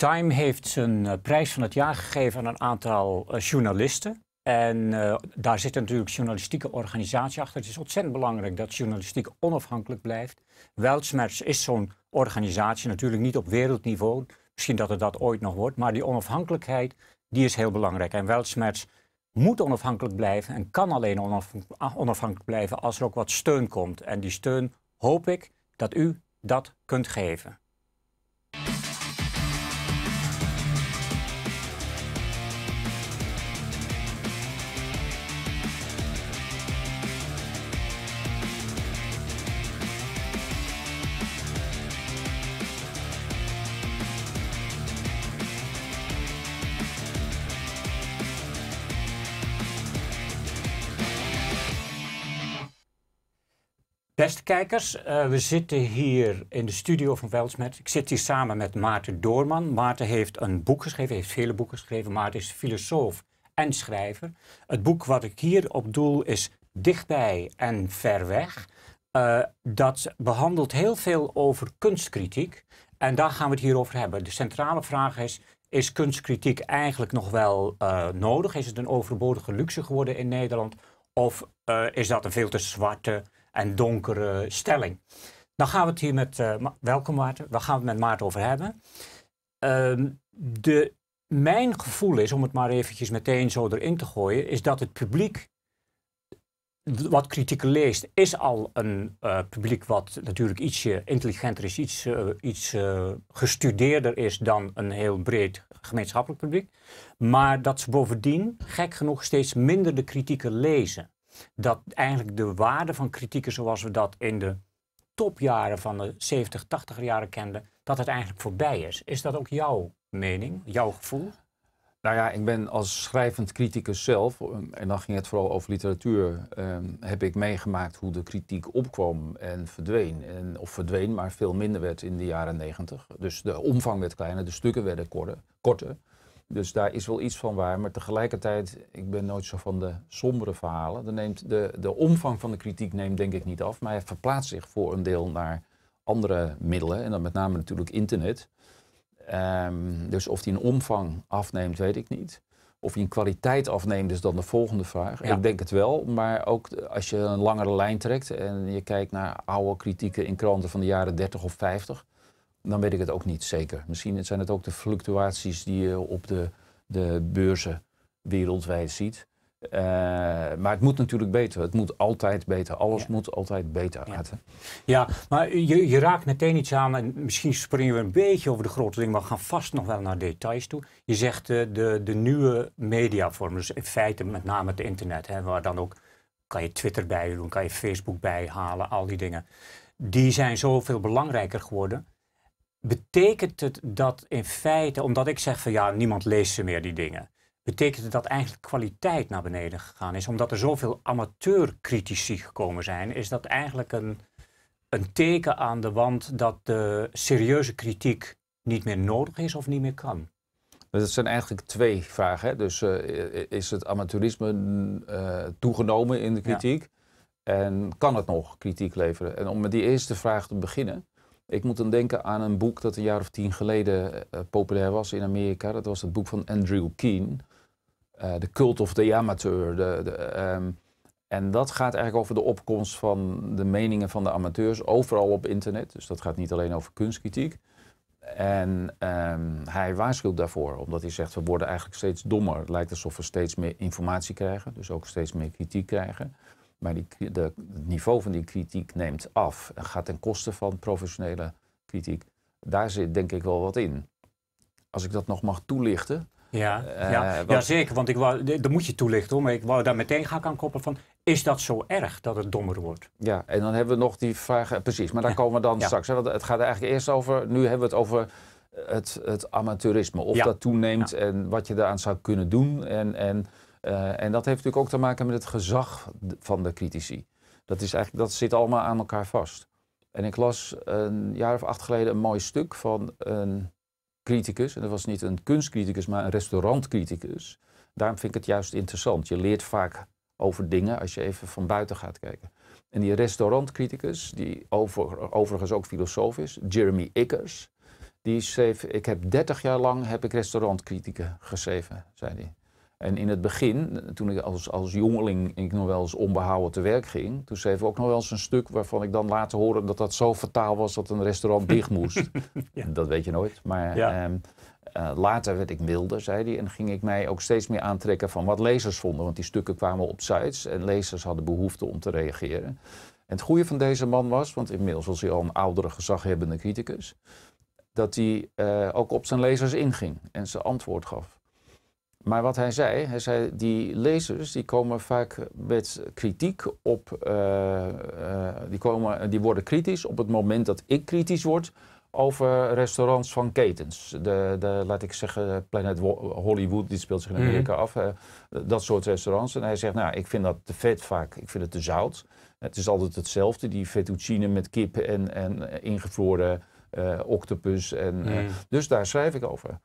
Time heeft zijn eh, prijs van het jaar gegeven aan een aantal eh, journalisten. En eh, daar zit natuurlijk journalistieke organisatie achter. Het is ontzettend belangrijk dat journalistiek onafhankelijk blijft. Weltsmerts is zo'n organisatie, natuurlijk niet op wereldniveau. Misschien dat het dat ooit nog wordt. Maar die onafhankelijkheid, die is heel belangrijk. En Weltsmerts moet onafhankelijk blijven en kan alleen ah, onafhankelijk blijven als er ook wat steun komt. En die steun hoop ik dat u dat kunt geven. kijkers, eh, we zitten hier in de studio van Veldsmet. Ik zit hier samen met Maarten Doorman. Maarten heeft een boek geschreven, heeft vele boeken geschreven. Maarten is filosoof en schrijver. Het boek wat ik hier op doel is Dichtbij en Ver Weg. Eh, dat behandelt heel veel over kunstkritiek. En daar gaan we het hier over hebben. De centrale vraag is, is kunstkritiek eigenlijk nog wel eh, nodig? Is het een overbodige luxe geworden in Nederland? Of is dat een veel te zwarte, en donkere stelling. Dan gaan we het hier met, eh, welkom Maarten, We gaan we het met Maarten over hebben. Ehm, de, mijn gevoel is, om het maar eventjes meteen zo erin te gooien, is dat het publiek wat kritiek leest, is al een eh, publiek wat natuurlijk ietsje intelligenter is, iets, eh, iets gestudeerder is dan een heel breed gemeenschappelijk publiek. Maar dat ze bovendien, gek genoeg, steeds minder de kritieken lezen dat eigenlijk de waarde van kritieken zoals we dat in de topjaren van de 70, 80 jaren kenden, dat het eigenlijk voorbij is. Is dat ook jouw mening, jouw gevoel? Nou ja, ik ben als schrijvend criticus zelf, um, en dan ging het vooral over literatuur, um, heb ik meegemaakt hoe de kritiek opkwam en verdween. En, of verdween, maar veel minder werd in de jaren negentig. Dus de omvang werd kleiner, de stukken werden korter. Dus daar is wel iets van waar. Maar tegelijkertijd, ik ben nooit zo van de sombere verhalen. Dan neemt de, de omvang van de kritiek neemt denk ik niet af. Maar hij verplaatst zich voor een deel naar andere middelen. En dan met name natuurlijk internet. Ehm, dus of die een omvang afneemt, weet ik niet. Of die een kwaliteit afneemt, is dan de volgende vraag. Ik denk het wel, maar ook als je een langere lijn trekt en je kijkt naar oude kritieken in kranten van de jaren 30 of 50, dan weet ik het ook niet zeker. Misschien zijn het ook de fluctuaties die je op de, de beurzen wereldwijd ziet. Eh, maar het moet natuurlijk beter. Het moet altijd beter. Alles moet altijd beter. Ja, ja maar je, je, raakt meteen iets aan. En misschien springen we een beetje over de grote dingen. Maar we gaan vast nog wel naar details toe. Je zegt eh, de, de nieuwe mediavormen. Dus in feite met name het internet. Hè, waar dan ook kan je Twitter bij doen. Kan je Facebook bijhalen. Al die dingen. Die zijn zoveel belangrijker geworden betekent het dat in feite, omdat ik zeg van ja, niemand leest ze meer die dingen, betekent het dat eigenlijk kwaliteit naar beneden gegaan is? Omdat er zoveel amateurcritici gekomen zijn, is dat eigenlijk een, een teken aan de wand dat de serieuze kritiek niet meer nodig is of niet meer kan? Dat zijn eigenlijk twee vragen. Hè? Dus eh, is het amateurisme eh, toegenomen in de kritiek? En kan het nog kritiek leveren? En om met die eerste vraag te beginnen. Ik moet dan denken aan een boek dat een jaar of tien geleden eh, eh, populair was in Amerika. Dat was het boek van Andrew Keen, uh, eh, The Cult of the Amateur. De, de, ehm, en dat gaat eigenlijk over de opkomst van de meningen van de amateurs overal op internet. Dus dat gaat niet alleen over kunstkritiek. En ehm, hij waarschuwt daarvoor, omdat hij zegt we worden eigenlijk steeds dommer. Het lijkt alsof we steeds meer informatie krijgen, dus ook steeds meer kritiek krijgen. Maar die, de, het niveau van die kritiek neemt af en gaat ten koste van professionele kritiek. Daar zit denk ik wel wat in. Als ik dat nog mag toelichten. Ja, eh, ja. Eh, ja zeker, want ik wou, dat moet je toelichten hoor, maar ik wou daar meteen gaan koppelen van, is dat zo erg dat het dommer wordt? Ja, en dan hebben we nog die vraag, eh, precies, maar daar komen we dan straks. want het gaat eigenlijk eerst over, nu hebben we het over het, het amateurisme, of dat toeneemt en wat je daaraan zou kunnen doen. En, en eh, en dat heeft natuurlijk ook te maken met het gezag van de critici. Dat, is eigenlijk, dat zit allemaal aan elkaar vast. En ik las een jaar of acht geleden een mooi stuk van een criticus. En dat was niet een kunstcriticus, maar een restaurantcriticus. Daarom vind ik het juist interessant. Je leert vaak over dingen als je even van buiten gaat kijken. En die restaurantcriticus, die over, overigens ook filosoof is, Jeremy Ickers, die schreef: Ik heb 30 jaar lang heb ik restaurantcritieken geschreven, zei hij. En in het begin, toen ik als, als jongeling ik nog wel eens onbehouden te werk ging, toen schreef ik ook nog wel eens een stuk waarvan ik dan later hoorde dat dat zo fataal was dat een restaurant dicht moest. Dat weet je nooit. Maar ehm, eh, later werd ik milder, zei hij, en ging ik mij ook steeds meer aantrekken van wat lezers vonden. Want die stukken kwamen op sites en lezers hadden behoefte om te reageren. En het goede van deze man was, want inmiddels was hij al een oudere gezaghebbende criticus, dat hij eh, ook op zijn lezers inging en ze antwoord gaf. Maar wat hij zei, hij zei, die lezers die komen vaak met kritiek op, eh, eh, die, komen, die worden kritisch op het moment dat ik kritisch word over restaurants van ketens. De, de laat ik zeggen, Planet Hollywood, die speelt zich in mhm. Amerika af. Eh, dat soort restaurants. En hij zegt, nou, ik vind dat te vet vaak. Ik vind het te zout. Het is altijd hetzelfde, die fettuccine met kip en, en ingevroren octopus. En, mhm. dus daar schrijf ik over.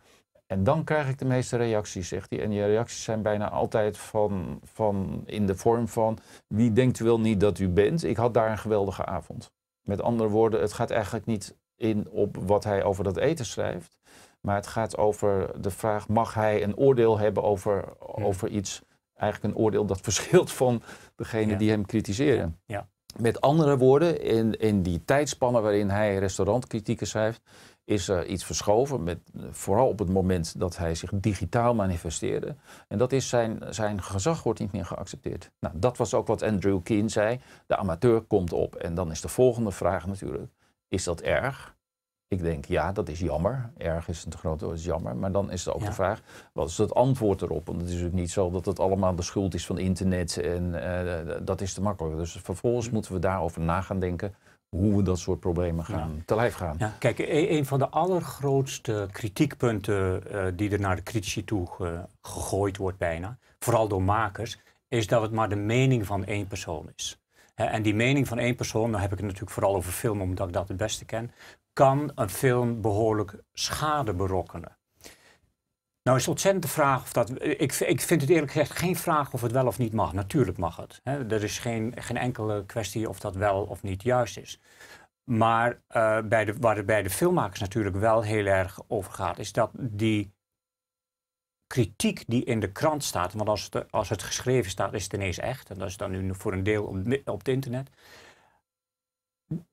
En dan krijg ik de meeste reacties, zegt hij. En die reacties zijn bijna altijd van, van in de vorm van wie denkt u wel niet dat u bent? Ik had daar een geweldige avond. Met andere woorden, het gaat eigenlijk niet in op wat hij over dat eten schrijft. Maar het gaat over de vraag: mag hij een oordeel hebben over, over iets? Eigenlijk een oordeel dat verschilt van degene die hem kritiseren. Ja. Met andere woorden, in, in die tijdspannen waarin hij restaurantkritieken schrijft, is er iets verschoven, met, vooral op het moment dat hij zich digitaal manifesteerde. En dat is zijn, zijn gezag wordt niet meer geaccepteerd. Nou, dat was ook wat Andrew Keane zei. De amateur komt op. En dan is de volgende vraag natuurlijk, is dat erg? Ik denk, ja, dat is jammer. Erg is een te groot woord, is jammer. Maar dan is er ook de vraag, wat is het antwoord erop? Want het is natuurlijk niet zo dat het allemaal de schuld is van internet. En eh, dat is te makkelijk. Dus vervolgens hm. moeten we daarover na gaan denken hoe we dat soort problemen gaan, te lijf gaan. kijk, e-, een van de allergrootste kritiekpunten eh, die er naar de critici toe gegooid wordt bijna, vooral door makers, is dat het maar de mening van één persoon is. en die mening van één persoon, dan heb ik het natuurlijk vooral over film omdat ik dat het beste ken, kan een film behoorlijk schade berokkenen. Nou is het ontzettend de vraag of dat. Ik, ik vind het eerlijk gezegd geen vraag of het wel of niet mag. Natuurlijk mag het. Hè. Er is geen, geen enkele kwestie of dat wel of niet juist is. Maar uh, bij de, waar het bij de filmmakers natuurlijk wel heel erg over gaat, is dat die kritiek die in de krant staat, want als het, als het geschreven staat, is het ineens echt. En dat is dan nu voor een deel op, op het internet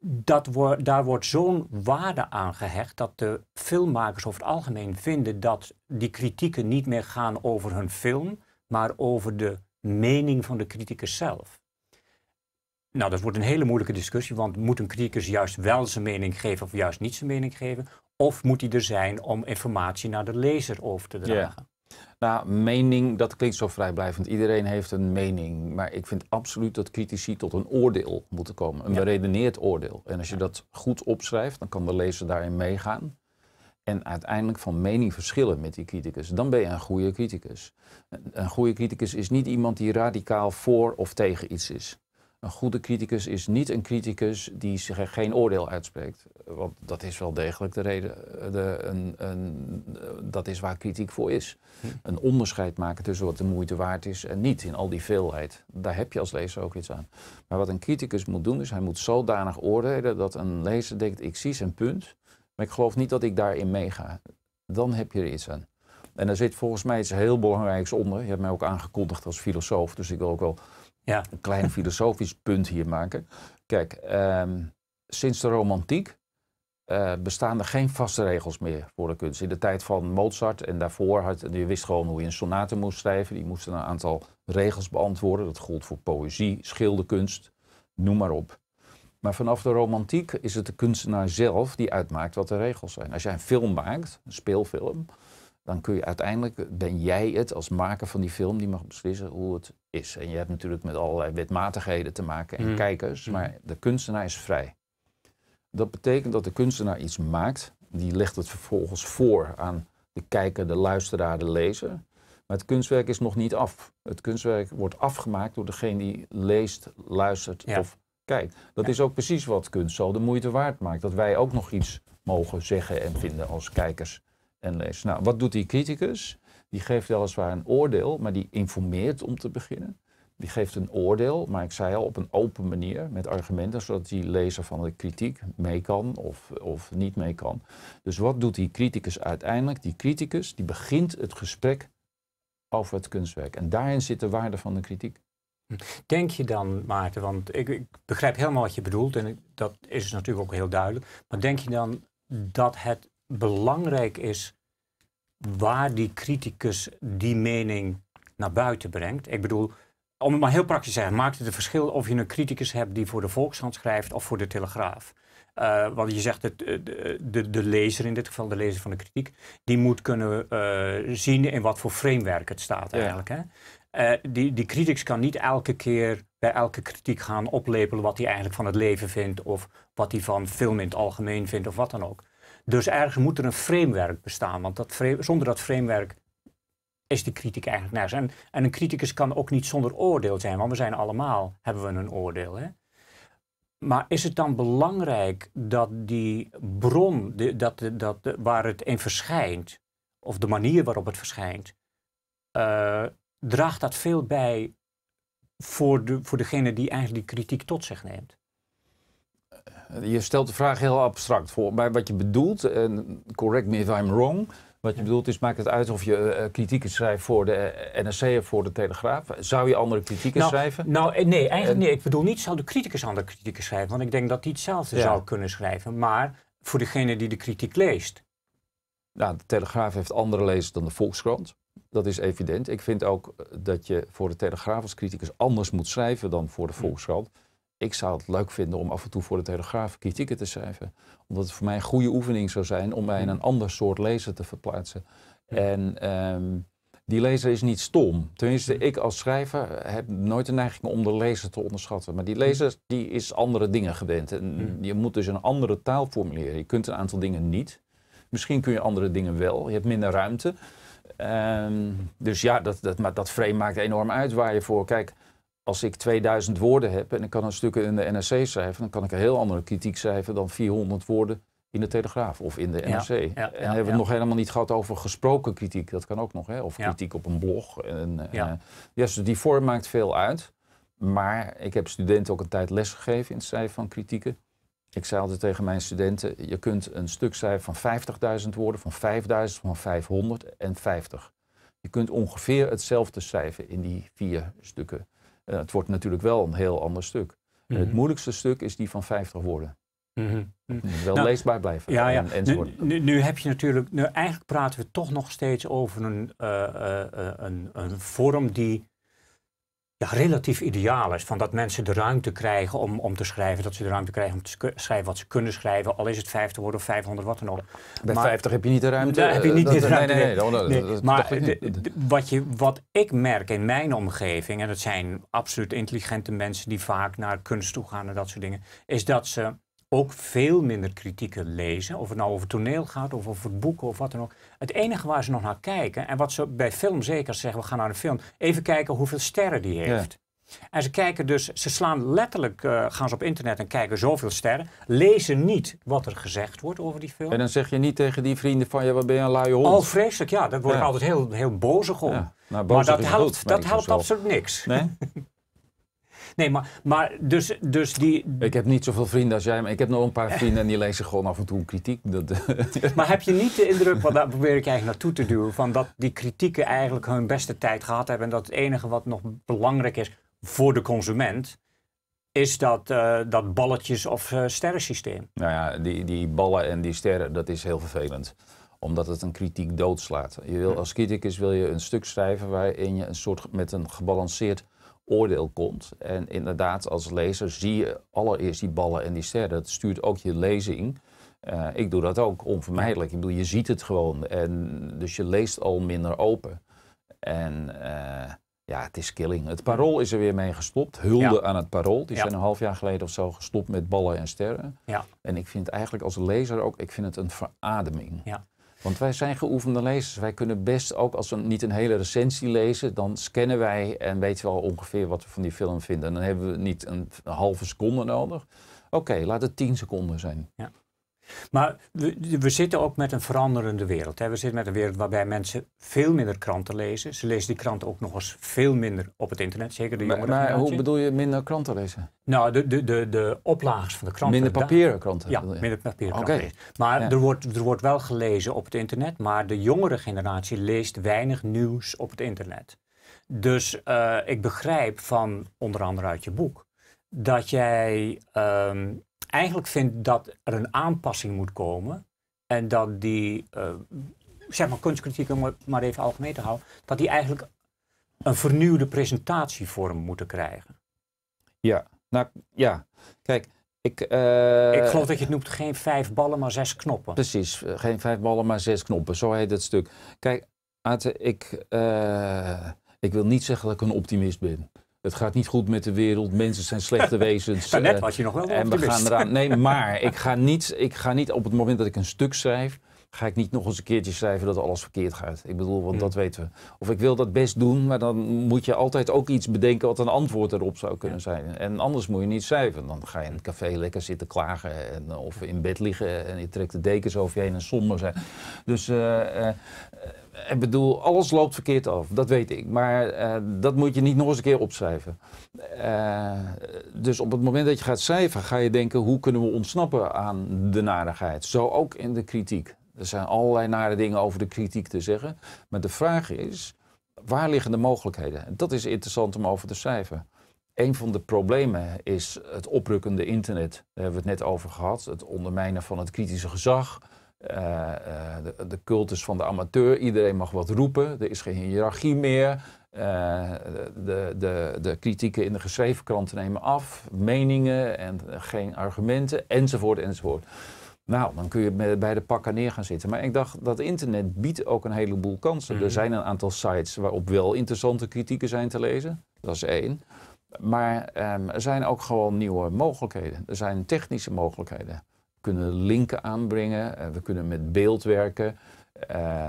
dat daar wordt zo'n waarde aan gehecht dat de filmmakers over het algemeen vinden dat die kritieken niet meer gaan over hun film, maar over de mening van de criticus zelf. Nou, dat wordt een hele moeilijke discussie, want moet een criticus juist wel zijn mening geven of juist niet zijn mening geven? Of moet hij er zijn om informatie naar de lezer over te dragen? Nou, mening, dat klinkt zo vrijblijvend. Iedereen heeft een mening. Maar ik vind absoluut dat critici tot een oordeel moeten komen. Een beredeneerd oordeel. En als je dat goed opschrijft, dan kan de lezer daarin meegaan. En uiteindelijk van mening verschillen met die criticus. Dan ben je een goede criticus. Een goede criticus is niet iemand die radicaal voor of tegen iets is. Een goede criticus is niet een criticus die zich geen oordeel uitspreekt. Want dat is wel degelijk de reden. Eh, de, een, een, dat is waar kritiek voor is. Hm. Een onderscheid maken tussen wat de moeite waard is en niet in al die veelheid. Daar heb je als lezer ook iets aan. Maar wat een criticus moet doen, is hij moet zodanig oordelen dat een lezer denkt: ik zie zijn punt, maar ik geloof niet dat ik daarin meega. Dan heb je er iets aan. En daar zit volgens mij iets heel belangrijks onder. Je hebt mij ook aangekondigd als filosoof, dus ik wil ook wel ja. Een klein filosofisch punt hier maken. Kijk, ehm, sinds de romantiek eh, bestaan er geen vaste regels meer voor de kunst. In de tijd van Mozart en daarvoor had je wist gewoon hoe je een sonate moest schrijven. Die moesten een aantal regels beantwoorden. Dat gold voor poëzie, schilderkunst, noem maar op. Maar vanaf de romantiek is het de kunstenaar zelf die uitmaakt wat de regels zijn. Als jij een film maakt, een speelfilm, dan kun je uiteindelijk, ben jij het als maker van die film die mag beslissen hoe het is. En je hebt natuurlijk met allerlei wetmatigheden te maken en hmm. kijkers, hmm. maar de kunstenaar is vrij. Dat betekent dat de kunstenaar iets maakt, die legt het vervolgens voor aan de kijker, de luisteraar, de lezer. Maar het kunstwerk is nog niet af. Het kunstwerk wordt afgemaakt door degene die leest, luistert of kijkt. Dat is ook precies wat kunst zo de moeite waard maakt. Dat wij ook nog iets mogen zeggen en vinden als kijkers en Nou, wat doet die criticus? Die geeft weliswaar een oordeel, maar die informeert om te beginnen. Die geeft een oordeel, maar ik zei al op een open manier, met argumenten, zodat die lezer van de kritiek mee kan of, of niet mee kan. Dus wat doet die criticus uiteindelijk? Die criticus die begint het gesprek over het kunstwerk. En daarin zit de waarde van de kritiek. Denk je dan, Maarten, want ik, ik begrijp helemaal wat je bedoelt en dat is natuurlijk ook heel duidelijk, maar denk je dan dat het belangrijk is waar die criticus die mening naar buiten brengt. Ik bedoel, om het maar heel praktisch te zeggen, maakt het een verschil of je een criticus hebt die voor de Volkshand schrijft of voor de Telegraaf? Eh, want je zegt, het, eh, de, de, de, lezer, in dit geval de lezer van de kritiek, die moet kunnen eh, zien in wat voor framework het staat eigenlijk. Hè? die, die criticus kan niet elke keer bij elke kritiek gaan oplepelen wat hij eigenlijk van het leven vindt of wat hij van film in het algemeen vindt of wat dan ook. Dus ergens moet er een framework bestaan, want dat zonder dat framework is de kritiek eigenlijk nergens. En, en een criticus kan ook niet zonder oordeel zijn, want we zijn allemaal, hebben we een oordeel. Hè? Maar is het dan belangrijk dat die bron, dat, dat, waar het in verschijnt, of de manier waarop het verschijnt, eh, draagt dat veel bij voor, de, voor degene die eigenlijk die kritiek tot zich neemt? Je stelt de vraag heel abstract voor. Bij wat je bedoelt, en correct me if I'm wrong. Wat je bedoelt is, maakt het uit of je uh, kritieken schrijft voor de eh, NRC of voor de Telegraaf? Zou je andere kritieken nou, schrijven? Nou, nee, eigenlijk niet. Ik bedoel niet, zou de criticus andere kritieken schrijven? Want ik denk dat hij hetzelfde zou kunnen schrijven. Maar voor degene die de kritiek leest. Nou, de Telegraaf heeft andere lezers dan de Volkskrant. Dat is evident. Ik vind ook dat je voor de Telegraaf als criticus anders moet schrijven dan voor de hm. Volkskrant. Ik zou het leuk vinden om af en toe voor de Telegraaf kritieken te schrijven. Omdat het voor mij een goede oefening zou zijn om mij in mm. een ander soort lezer te verplaatsen. En ehm, die lezer is niet stom. Tenminste, mm. ik als schrijver heb nooit de neiging om de lezer te onderschatten. Maar die lezer mm. die is andere dingen gewend. En je moet dus een andere taal formuleren. Je kunt een aantal dingen niet. Misschien kun je andere dingen wel. Je hebt minder ruimte. Ehm, dus ja, dat, dat, maar dat frame maakt enorm uit waar je voor. Kijk, als ik 2000 woorden heb en ik kan een stuk in de NRC schrijven, dan kan ik een heel andere kritiek schrijven dan 400 woorden in de Telegraaf of in de NRC. en hebben we het nog helemaal niet gehad over gesproken kritiek. Dat kan ook nog, hè? of kritiek op een blog. En, eh, ja. Uh, die vorm maakt veel uit. Maar ik heb studenten ook een tijd lesgegeven in het schrijven van kritieken. Ik zei altijd tegen mijn studenten, je kunt een stuk schrijven van 50.000 woorden, van 5000, van 500 en 50. Je kunt ongeveer hetzelfde schrijven in die vier stukken. Eh, het wordt natuurlijk wel een heel ander stuk. Eh, het mhm. moeilijkste stuk is die van 50 woorden. Mm -hmm. Wel nou, leesbaar blijven. Ja, ja. En, nu, nu, heb je natuurlijk, nu eigenlijk praten we toch nog steeds over een, eh, een, een vorm die relatief ideaal is. Van dat mensen de ruimte krijgen om, om te schrijven. Dat ze de ruimte krijgen om te schrijven wat ze kunnen schrijven. Al is het 50 worden of 500, wat dan ook. Bij maar, 50 heb je niet de ruimte. heb je eh, niet de ruimte. Nee, nee, nee. maar wat, je, wat ik merk in mijn omgeving, en dat zijn absoluut intelligente mensen die vaak naar kunst toe gaan en dat soort dingen, is dat ze ook veel minder kritieken lezen. Of het nou over toneel gaat, of over boeken of wat dan ook. Het enige waar ze nog naar kijken, en wat ze bij film zeker zeggen, we gaan naar een film, even kijken hoeveel sterren die heeft. En ze kijken dus, ze slaan letterlijk, eh, gaan ze op internet en kijken zoveel sterren, lezen niet wat er gezegd wordt over die film. En dan zeg je niet tegen die vrienden van, je, wat ben je een luie hond? Al vreselijk, ja, daar word ik altijd heel, heel bozig om. Nou, maar dat helpt, dat helpt absoluut niks. Nee? Nee, maar, maar dus, dus die... Ik heb niet zoveel vrienden als jij, maar ik heb nog een paar vrienden en die lezen gewoon af en toe kritiek. Dat... maar heb je niet de indruk, want daar probeer ik eigenlijk naartoe te duwen, van dat die kritieken eigenlijk hun beste tijd gehad hebben en dat het enige wat nog belangrijk is voor de consument, is dat, eh, dat balletjes- of sterren eh, sterrensysteem. Nou ja, die, die ballen en die sterren, dat is heel vervelend omdat het een kritiek doodslaat. Je wil, als criticus wil je een stuk schrijven waarin je een soort met een gebalanceerd oordeel komt. En inderdaad, als lezer zie je allereerst die ballen en die sterren. Dat stuurt ook je lezing. Eh, ik doe dat ook onvermijdelijk. Ik bedoel, je ziet het gewoon. En, dus je leest al minder open. En eh, ja, het is killing. Het parool is er weer mee gestopt. Hulde aan het parool. Die zijn een half jaar geleden of zo gestopt met ballen en sterren. Ja. En ik vind eigenlijk als lezer ook, ik vind het een verademing. Ja. Want wij zijn geoefende lezers. Wij kunnen best ook als we niet een hele recensie lezen, dan scannen wij en weten we al ongeveer wat we van die film vinden. En dan hebben we niet een, halve seconde nodig. Oké, laat het tien seconden zijn. Ja. Maar we, zitten ook met een veranderende wereld. Hè. We zitten met een wereld waarbij mensen veel minder kranten lezen. Ze lezen die kranten ook nog eens veel minder op het internet, zeker de jongeren. Maar, maar hoe bedoel je minder kranten lezen? Nou, de, de, de, de oplages van de kranten. Minder papieren kranten? Ja, minder papieren kranten. Oké. Maar er, wordt, er wordt wel gelezen op het internet, maar de jongere generatie leest weinig nieuws op het internet. Dus eh, ik begrijp van onder andere uit je boek dat jij ehm, eigenlijk vind dat er een aanpassing moet komen. En dat die, eh, zeg maar kunstkritiek om maar even algemeen te houden, dat die eigenlijk een vernieuwde presentatievorm moeten krijgen. Ja, nou ja, kijk. Ik, eh, ik geloof dat je het noemt geen vijf ballen, maar zes knoppen. Precies, eh, geen vijf ballen, maar zes knoppen. Zo heet het stuk. Kijk, Aten, ik, ik wil niet zeggen dat ik een optimist ben het gaat niet goed met de wereld, mensen zijn slechte wezens. En net eh, was je nog wel En we gaan eraan. Nee, maar ik ga, niet, ik ga niet op het moment dat ik een stuk schrijf, ga ik niet nog eens een keertje schrijven dat alles verkeerd gaat. Ik bedoel, want hmm. dat weten we. Of ik wil dat best doen, maar dan moet je altijd ook iets bedenken wat een antwoord erop zou kunnen zijn. En anders moet je niet schrijven. Dan ga je in het café lekker zitten klagen eh, of in bed liggen en je trekt de dekens over je heen en somber zijn. Dus eh, ik bedoel, alles loopt verkeerd af, dat weet ik. Maar eh, dat moet je niet nog eens een keer opschrijven. Eh, dus op het moment dat je gaat schrijven, ga je denken: hoe kunnen we ontsnappen aan de narigheid? Zo ook in de kritiek. Er zijn allerlei nare dingen over de kritiek te zeggen. Maar de vraag is: waar liggen de mogelijkheden? En dat is interessant om over te schrijven. Een van de problemen is het oprukkende internet. Daar hebben we het net over gehad. Het ondermijnen van het kritische gezag. Eh, eh, de, de, cultus van de amateur. Iedereen mag wat roepen. Er is geen hiërarchie meer. Eh, de, de, de, kritieken in de geschreven kranten nemen af. Meningen en geen argumenten. Enzovoort, enzovoort. Nou, dan kun je bij de pakken neer gaan zitten. Maar ik dacht dat internet biedt ook een heleboel kansen. Mhm. Er zijn een aantal sites waarop wel interessante kritieken zijn te lezen. Dat is één. Maar ehm, er zijn ook gewoon nieuwe mogelijkheden. Er zijn technische mogelijkheden kunnen linken aanbrengen, eh, we kunnen met beeld werken. Eh,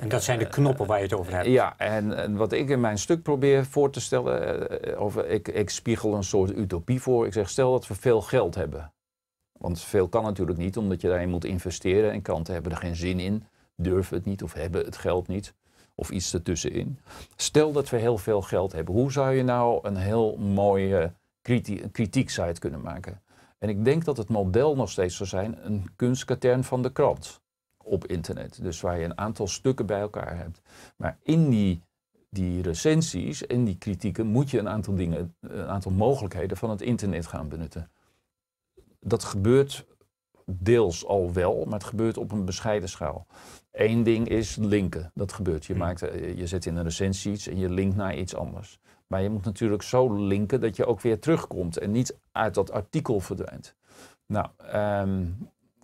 en dat zijn de eh, knoppen waar je het over hebt. Ja, en, en wat ik in mijn stuk probeer voor te stellen, of ik, ik, spiegel een soort utopie voor. Ik zeg, stel dat we veel geld hebben. Want veel kan natuurlijk niet, omdat je daarin moet investeren. En klanten hebben er geen zin in, durven het niet of hebben het geld niet. Of iets ertussenin. Stel dat we heel veel geld hebben. Hoe zou je nou een heel mooie kritieksite kritiek site kunnen maken? En ik denk dat het model nog steeds zou zijn een kunstkatern van de krant op internet. Dus waar je een aantal stukken bij elkaar hebt. Maar in die, die recensies, in die kritieken, moet je een aantal dingen, een aantal mogelijkheden van het internet gaan benutten. Dat gebeurt deels al wel, maar het gebeurt op een bescheiden schaal. Eén ding is linken. Dat gebeurt. Je, hmm. maakt, eh, je zet in een recensie iets en je linkt naar iets anders. Maar je moet natuurlijk zo linken dat je ook weer terugkomt en niet uit dat artikel verdwijnt. Nou, ehm,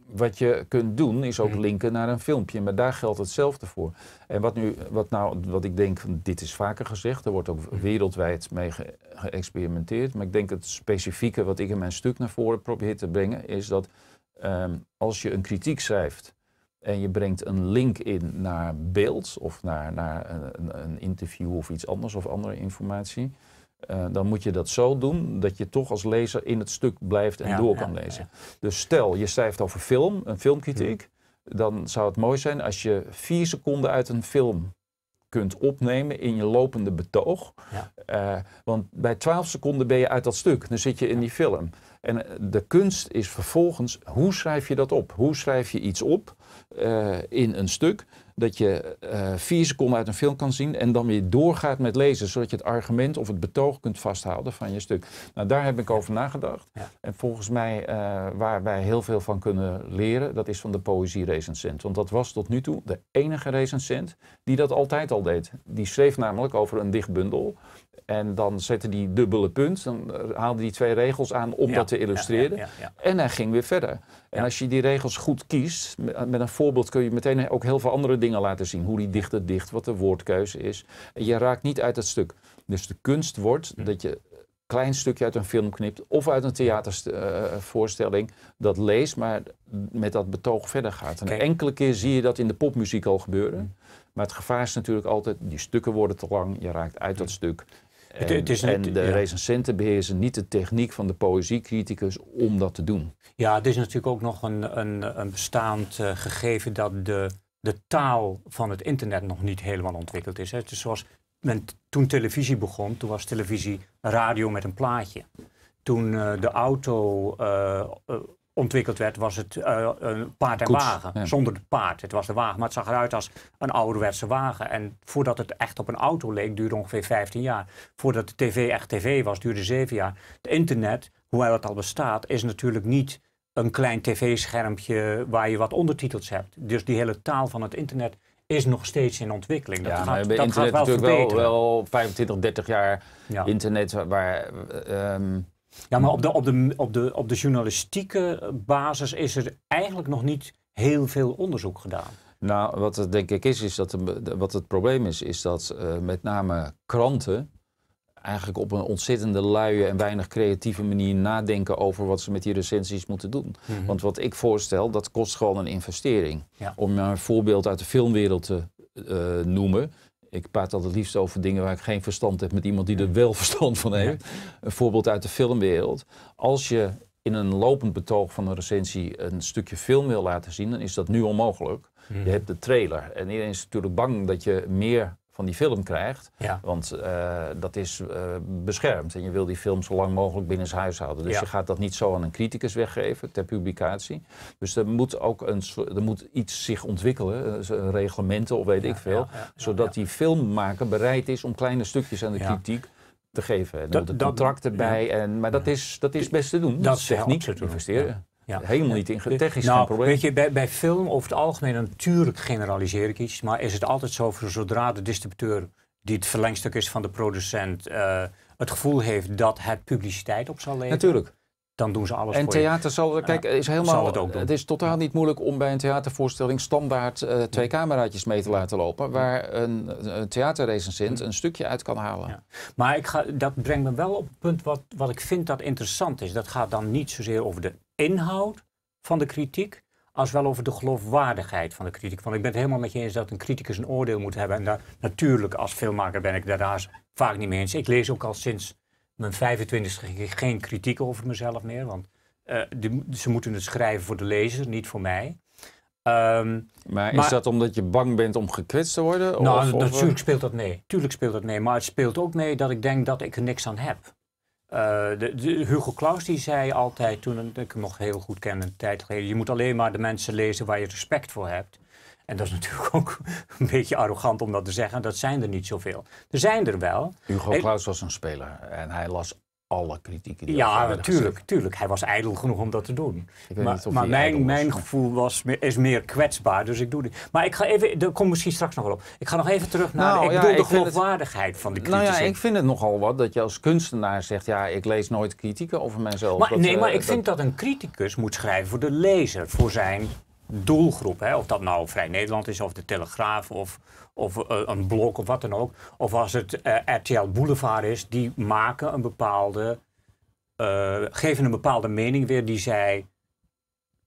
wat je kunt doen is ook mhm. linken naar een filmpje, maar daar geldt hetzelfde voor. En wat, nu, wat, nou, wat ik denk, dit is vaker gezegd, er wordt ook mhm. wereldwijd mee geëxperimenteerd. maar ik denk het specifieke wat ik in mijn stuk naar voren probeer te brengen, is dat ehm, als je een kritiek schrijft en je brengt een link in naar beeld of naar, naar een, een interview of iets anders of andere informatie, eh, dan moet je dat zo doen dat je toch als lezer in het stuk blijft en door kan lezen. Dus stel, je schrijft over film, een filmkritiek, hmm. dan zou het mooi zijn als je vier seconden uit een film kunt opnemen in je lopende betoog. Eh, want bij 12 seconden ben je uit dat stuk, dan zit je in die film. En eh, de kunst is vervolgens, hoe schrijf je dat op? Hoe schrijf je iets op eh, in een stuk dat je eh, vier seconden uit een film kan zien en dan weer doorgaat met lezen, zodat je het argument of het betoog kunt vasthouden van je stuk. Nou, daar heb ik over nagedacht. En volgens mij, eh, waar wij heel veel van kunnen leren, dat is van de poëzie-recensent. Want dat was tot nu toe de enige recensent die dat altijd al deed. Die schreef namelijk over een dichtbundel. En dan zette die dubbele punt. Dan eh, haalde die twee regels aan om dat te illustreren. en hij ging weer verder. En als je die regels goed kiest, eh, met een voorbeeld kun je meteen ook heel veel andere dingen laten zien. Hoe die dichter dicht, wat de woordkeuze is. je raakt niet uit dat stuk. Dus de kunst wordt hm. dat je een klein stukje uit een film knipt of uit een theatervoorstelling eh, dat leest, maar met dat betoog verder gaat. En enkele keer zie je dat in de popmuziek al gebeuren. Hm. Maar het gevaar is natuurlijk altijd, die stukken worden te lang, je raakt uit dat hm. stuk. En, het, is de ja. recensenten beheersen niet de techniek van de poëziecriticus om dat te doen. Ja, het is natuurlijk ook nog een, een, een bestaand eh, gegeven dat de, de taal van het internet nog niet helemaal ontwikkeld is. Het is zoals men toen televisie begon, toen was televisie radio met een plaatje. Toen eh, de auto uh, ontwikkeld werd, was het eh, een paard en wagen. Zonder het paard. Het was de wagen, maar het zag eruit als een ouderwetse wagen. En voordat het echt op een auto leek, duurde ongeveer 15 jaar. Voordat de tv echt tv was, duurde 7 jaar. Het internet, hoewel het al bestaat, is natuurlijk niet een klein tv-schermpje waar je wat ondertitels hebt. Dus die hele taal van het internet is nog steeds in ontwikkeling. Dat ja, gaat, dat internet gaat wel natuurlijk verbeteren. wel, wel 25, 30 jaar internet waar... Eh, ehm, ja, maar op de, op de, op de, op de journalistieke basis is er eigenlijk nog niet heel veel onderzoek gedaan. Nou, wat het denk ik is, is dat de, wat het probleem is, is dat eh, met name kranten eigenlijk op een ontzettende luie en weinig creatieve manier nadenken over wat ze met die recensies moeten doen. Mhm. Want wat ik voorstel, dat kost gewoon een investering. Om maar een voorbeeld uit de filmwereld te eh, noemen. Ik praat altijd liefst over dingen waar ik geen verstand heb met iemand die er wel verstand van heeft. Een voorbeeld uit de filmwereld. Als je in een lopend betoog van een recensie een stukje film wil laten zien, dan is dat nu onmogelijk. Hmm. Je hebt de trailer en iedereen is natuurlijk bang dat je meer van die film krijgt. Want eh, dat is eh, beschermd. En je wil die film zo lang mogelijk binnen zijn huis houden. Dus je gaat dat niet zo aan een criticus weggeven ter publicatie. Dus er moet ook een, er moet iets zich ontwikkelen. Eh, reglementen of weet ik veel. zodat die filmmaker bereid is om kleine stukjes aan de kritiek te geven. En dat, contracten bij. En, maar dat, is, dat is best te doen. Dat, dat is techniek te investeren. Ja. Helemaal niet in technisch nou, Weet je, bij, bij film over het algemeen, natuurlijk generaliseer ik iets, maar is het altijd zo zodra de distributeur, die het verlengstuk is van de producent, eh, het gevoel heeft dat het publiciteit op zal leveren. Natuurlijk dan doen ze alles en theater zal, nou, kijk, is helemaal, zal het ook doen. Het is totaal niet moeilijk om bij een theatervoorstelling standaard eh, twee cameraatjes mee te laten lopen, waar een, een theaterrecensent een stukje uit kan halen. Maar ik ga, dat brengt me wel op het punt wat, wat ik vind dat interessant is. Dat gaat dan niet zozeer over de inhoud van de kritiek als wel over de geloofwaardigheid van de kritiek. Want ik ben het helemaal met je eens dat een criticus een oordeel moet hebben. En daar, natuurlijk, als filmmaker ben ik daar vaak niet mee eens. Ik lees ook al sinds mijn 25e geen kritiek over mezelf meer. Want eh, ze moeten het schrijven voor de lezer, niet voor mij. Ehm, maar is dat omdat je bang bent om gekwetst te worden? Nou, of, natuurlijk eh? speelt dat mee. Tuurlijk speelt dat mee. Maar het speelt ook mee dat ik denk dat ik er niks aan heb. Eh, de, Hugo Claus die zei altijd, toen ik hem nog heel goed kende, een tijd geleden, je moet alleen maar de mensen lezen waar je respect voor hebt. En dat is natuurlijk ook een beetje arrogant om dat te zeggen. Dat zijn er niet zoveel. Er zijn er wel. Hugo Klaus was een speler en hij las alle kritieken. die Ja, natuurlijk, tuurlijk. Hij was ijdel genoeg om dat te doen. maar, maar mijn, mijn gevoel was, is meer kwetsbaar, dus ik doe dit. Maar ik ga even, daar komt misschien straks nog wel op. Ik ga nog even terug naar de, nou, ik ja, bedoel, de geloofwaardigheid van de kritiek. Nou ja, ik vind het nogal wat dat je als kunstenaar zegt, ja, ik lees nooit kritieken over mezelf. Maar, nee, eh, maar ik vind dat een criticus moet schrijven voor de lezer, voor zijn doelgroep. Hè? Of dat nou Vrij Nederland is, of de Telegraaf, of, of eh, een blok of wat dan ook. Of als het eh, RTL Boulevard is, die maken een bepaalde, eh, geven een bepaalde mening weer die zij